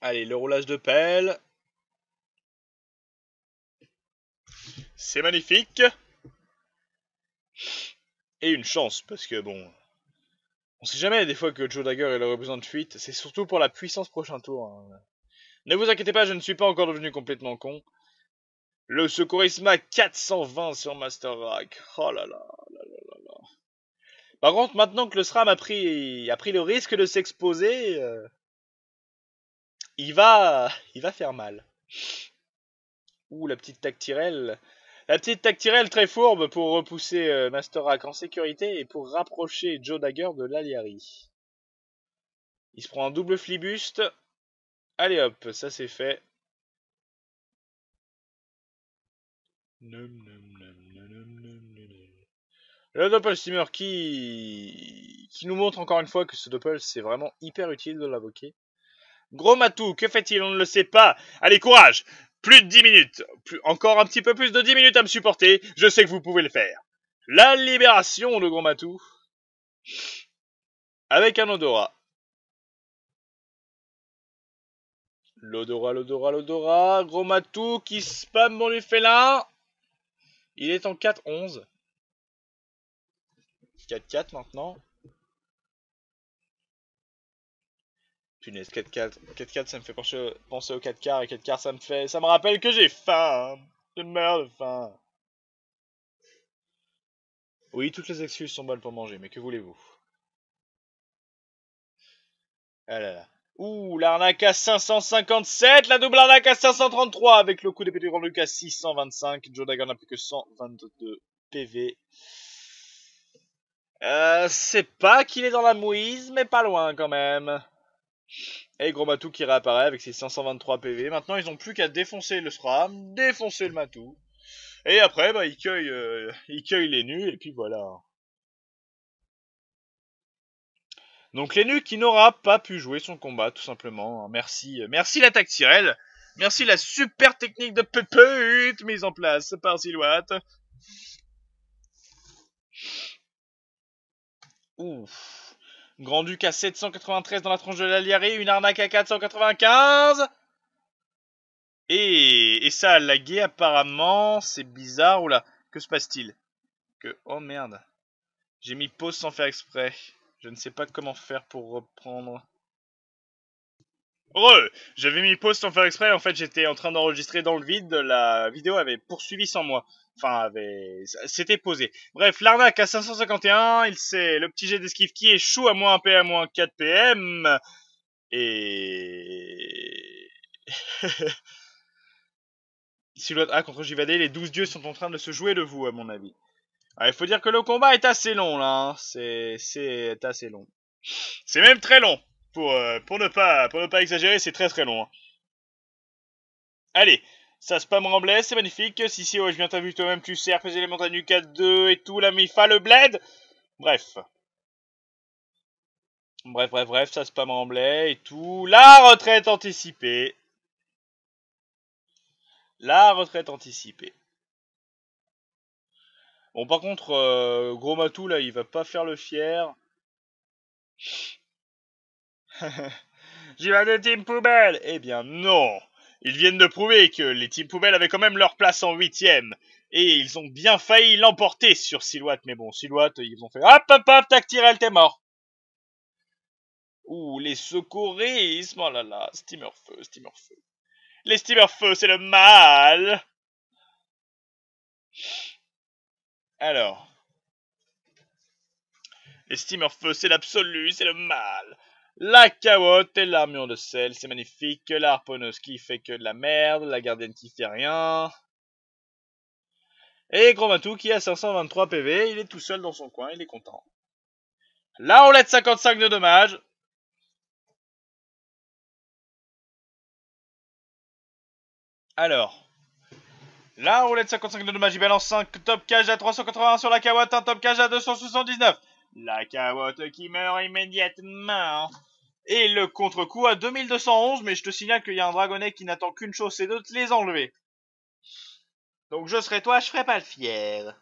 Allez, le roulage de pelle. C'est magnifique. Et une chance, parce que bon... On sait jamais des fois que Joe Dagger il aurait besoin de fuite. C'est surtout pour la puissance prochain tour. Hein. Ne vous inquiétez pas, je ne suis pas encore devenu complètement con. Le secourisme 420 sur Master Rack. Oh là là, là, là, là. Par contre, maintenant que le SRAM a pris, a pris le risque de s'exposer, euh, il, va, il va faire mal. Ouh, la petite tactirelle. La petite tactirelle très fourbe pour repousser euh, Master Rack en sécurité et pour rapprocher Joe Dagger de l'Aliari. Il se prend un double flibuste. Allez hop, ça c'est fait. Le Doppel Steamer qui... qui nous montre encore une fois que ce Doppel c'est vraiment hyper utile de l'invoquer. Gros Matou, que fait-il On ne le sait pas. Allez, courage Plus de 10 minutes Encore un petit peu plus de 10 minutes à me supporter. Je sais que vous pouvez le faire. La libération de Gros Matou. Avec un odorat. L'odorat, l'odorat, l'odorat. Gros Matou qui spam mon là. Il est en 4-11. 4-4 maintenant. Punaise, 4-4. 4-4, ça me fait penser, au 4 4 Et 4 4 ça me fait. Ça me rappelle que j'ai faim. Je meurs de faim. Oui, toutes les excuses sont bonnes pour manger, mais que voulez-vous Ah là là. Ouh, l'arnaque à 557, la double arnaque à 533 avec le coup de Luc Lucas 625. Joe Dagger n'a plus que 122 PV. Euh, c'est pas qu'il est dans la mouise, mais pas loin quand même. Et gros Matou qui réapparaît avec ses 523 PV. Maintenant, ils ont plus qu'à défoncer le SRAM, défoncer le Matou. Et après, bah, ils cueillent, euh, ils cueillent les nus, et puis voilà. Donc l'Enu qui n'aura pas pu jouer son combat, tout simplement. Hein. Merci, euh, merci l'attaque Tyrell. Merci la super technique de pépute mise en place par Silhouette. Ouf. Grand-duc à 793 dans la tranche de l'Aliaré, une arnaque à 495. Et, et ça a lagué apparemment, c'est bizarre. Oula, que se passe-t-il Que Oh merde, j'ai mis pause sans faire exprès. Je ne sais pas comment faire pour reprendre. Heureux oh, J'avais mis pause sans faire exprès, en fait j'étais en train d'enregistrer dans le vide, la vidéo avait poursuivi sans moi. Enfin, avait... c'était posé. Bref, l'arnaque à 551, il sait le petit jet d'esquive qui échoue à moins 1 PM, moins 4 PM. Et... l'autre A contre Jivadé, les 12 dieux sont en train de se jouer de vous, à mon avis. Ah, il faut dire que le combat est assez long là, hein. c'est assez long. C'est même très long, pour, euh, pour, ne, pas, pour ne pas exagérer, c'est très très long. Hein. Allez, ça spam remblait, c'est magnifique. Si, si, je viens t'avoir vu toi-même, tu sers, faisais les montagnes du 4-2 et tout, la Mifa, le bled. Bref. Bref, bref, bref, ça spam remblait et tout. La retraite anticipée. La retraite anticipée. Bon, par contre, euh, gros Matou, là, il va pas faire le fier. J'y vais de team poubelle Eh bien, non Ils viennent de prouver que les team poubelles avaient quand même leur place en huitième. Et ils ont bien failli l'emporter sur Silhouette. Mais bon, Silhouette, ils ont fait hop, hop, hop, tac, Tyrell, t'es mort. Ouh, les secourismes, oh là là, steamer feu, steamer feu. Les steamer feu, c'est le mal. Alors. Les Feu, c'est l'absolu, c'est le mal. La Cahote et l'armure de sel, c'est magnifique. La qui fait que de la merde. La gardienne qui fait rien. Et Gromatou qui a 523 PV. Il est tout seul dans son coin, il est content. Là, La roulette 55 de dommages. Alors. La roulette 55 de dommage, balance 5. Top cage à 381 sur la carotte, un top cage à 279. La carotte qui meurt immédiatement. Et le contre-coup à 2211, mais je te signale qu'il y a un dragonnet qui n'attend qu'une chose, c'est de te les enlever. Donc je serai toi, je ferais pas le fier.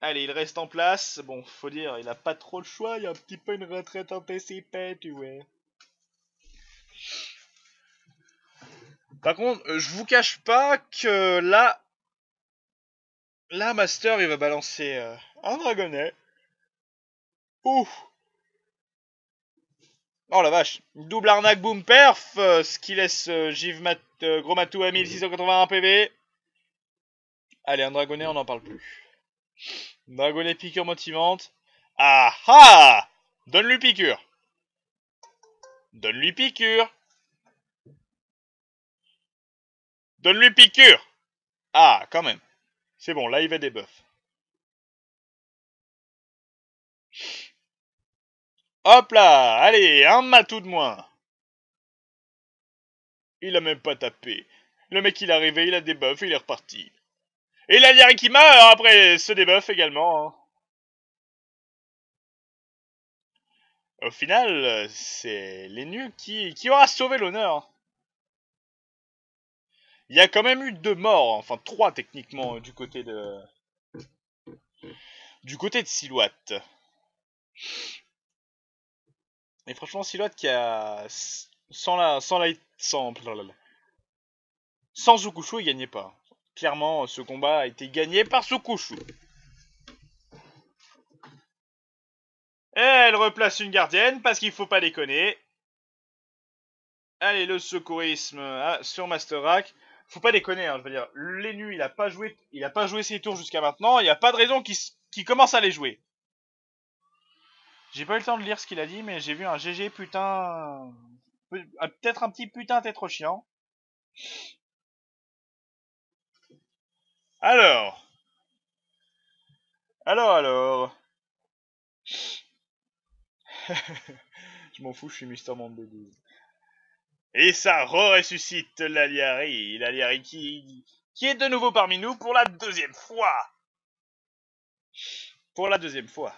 Allez, il reste en place. Bon, faut dire, il a pas trop le choix, il y a un petit peu une retraite anticipée, tu vois. Par contre, euh, je vous cache pas que là, là, Master, il va balancer euh, un dragonnet. Ouh Oh la vache Double arnaque boom perf, ce qui laisse euh, Gros Matou à 1681 PV. Allez, un dragonnet, on n'en parle plus. Dragonnet piqûre motivante. Ah ah Donne-lui piqûre Donne-lui piqûre Donne-lui piqûre Ah, quand même. C'est bon, là il va des buffs. Hop là Allez, un matou de moins Il a même pas tapé. Le mec il est arrivé, il a des buffs, il est reparti. Et la diarrhée qui meurt après ce débuff également. Hein. Au final, euh, c'est les qui aura sauvé l'honneur. Il y a quand même eu deux morts, enfin trois techniquement, euh, du côté de. Du côté de Silhouette. Et franchement, Silhouette qui a. Sans la. Sans la. Sans. Sans Zukushu, il gagnait pas. Clairement, ce combat a été gagné par Zukushu. Et elle replace une gardienne parce qu'il faut pas déconner. Allez, le secourisme ah, sur Master Rack faut pas déconner, hein, je veux dire, Lenu, il a pas joué, il a pas joué ses tours jusqu'à maintenant, il n'y a pas de raison qu'il commence à les jouer. J'ai pas eu le temps de lire ce qu'il a dit, mais j'ai vu un GG putain, peut-être un petit putain t'es trop chiant. Alors. Alors, alors. je m'en fous, je suis Mr. Monde de 12. Et ça ressuscite l'Aliari, l'Aliari qui, qui est de nouveau parmi nous pour la deuxième fois. Pour la deuxième fois.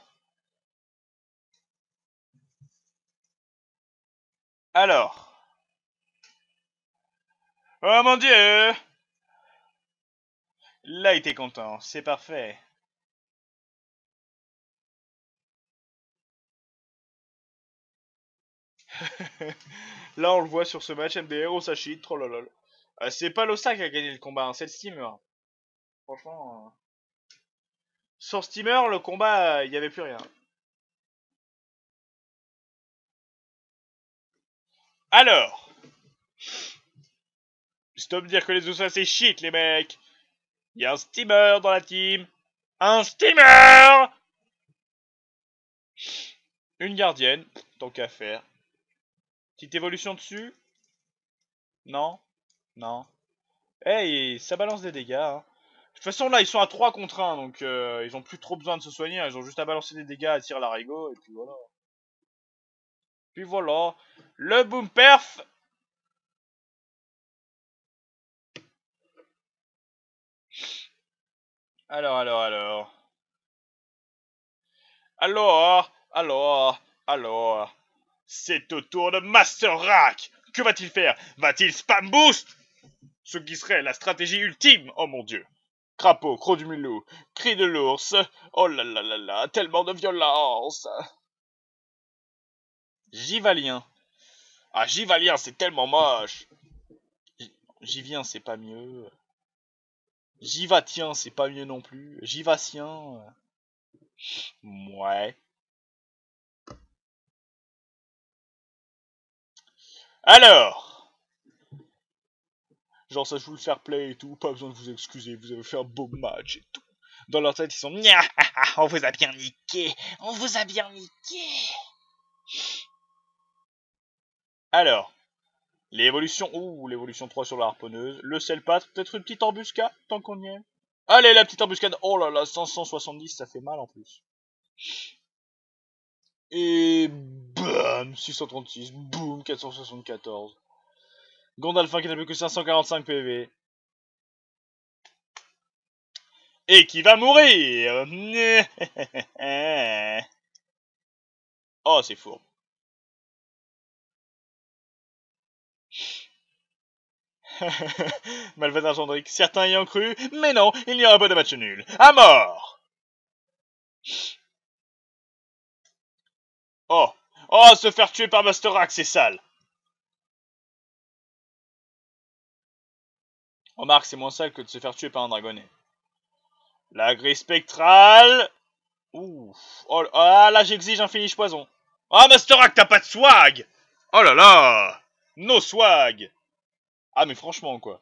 Alors. Oh mon dieu Là, il était content, c'est parfait. Là, on le voit sur ce match, MDR, Osashi, trollolol. Euh, c'est pas l'Osa qui a gagné le combat, hein, c'est le Steamer. Franchement. Euh, sans Steamer, le combat, euh, il n'y avait plus rien. Alors. Stop dire que les Osa c'est shit, les mecs. Il y a un Steamer dans la team. Un Steamer Une gardienne, tant qu'à faire. Petite évolution dessus Non Non. Hey, ça balance des dégâts. Hein. De toute façon, là, ils sont à 3 contre 1, donc euh, ils ont plus trop besoin de se soigner. Hein. Ils ont juste à balancer des dégâts, à tirer rigo et puis voilà. Puis voilà. Le boom perf Alors, alors, alors. Alors, alors, alors. C'est au tour de Master Rack. Que va-t-il faire Va-t-il spam boost Ce qui serait la stratégie ultime, oh mon dieu. Crapaud, croc du mulot, cri de l'ours, oh là là là là, tellement de violence. Jivalien... Ah, Jivalien, c'est tellement moche. Jivien, c'est pas mieux. Jivatien, c'est pas mieux non plus. Jivatien... Mouais... Alors Genre, ça vous le fair play et tout, pas besoin de vous excuser, vous avez fait un beau match et tout. Dans leur tête, ils sont Nya, on vous a bien niqué, on vous a bien niqué. Alors, l'évolution, ouh, l'évolution 3 sur la harponneuse, le selpatre, peut-être une petite embuscade tant qu'on y est. Allez, la petite embuscade, oh là là, 570, ça fait mal en plus. Et bam 636, boum 474. Gondalfin qui n'a plus que 545 PV. Et qui va mourir Oh, c'est fourbe. Malvadin gendrique. certains y ont cru, mais non, il n'y aura pas de match nul. À mort Oh Oh, se faire tuer par Rack, c'est sale Remarque, c'est moins sale que de se faire tuer par un dragonnet. La grille spectrale Ouh Oh ah, là, j'exige un finish poison Oh, ah, Rack, t'as pas de swag Oh là là No swag Ah, mais franchement, quoi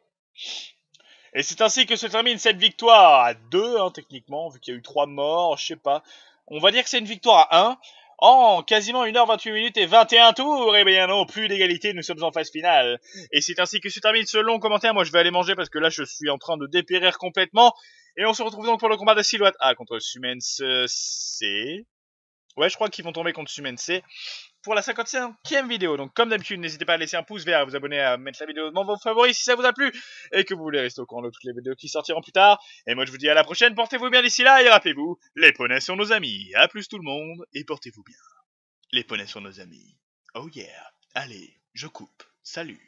et c'est ainsi que se termine cette victoire à 2, hein, techniquement, vu qu'il y a eu 3 morts, je sais pas. On va dire que c'est une victoire à 1, en quasiment 1h28 minutes et 21 tours. Eh bien non, plus d'égalité, nous sommes en phase finale. Et c'est ainsi que se termine ce long commentaire. Moi, je vais aller manger parce que là, je suis en train de dépérir complètement. Et on se retrouve donc pour le combat de Silhouette A contre Sumens C. Ouais, je crois qu'ils vont tomber contre Sumens C pour la 55e vidéo. Donc comme d'habitude, n'hésitez pas à laisser un pouce vert, à vous abonner, à mettre la vidéo dans vos favoris si ça vous a plu et que vous voulez rester au courant de toutes les vidéos qui sortiront plus tard. Et moi je vous dis à la prochaine, portez-vous bien d'ici là et rappelez-vous, les poneys sont nos amis. À plus tout le monde et portez-vous bien. Les poneys sont nos amis. Oh yeah. Allez, je coupe. Salut.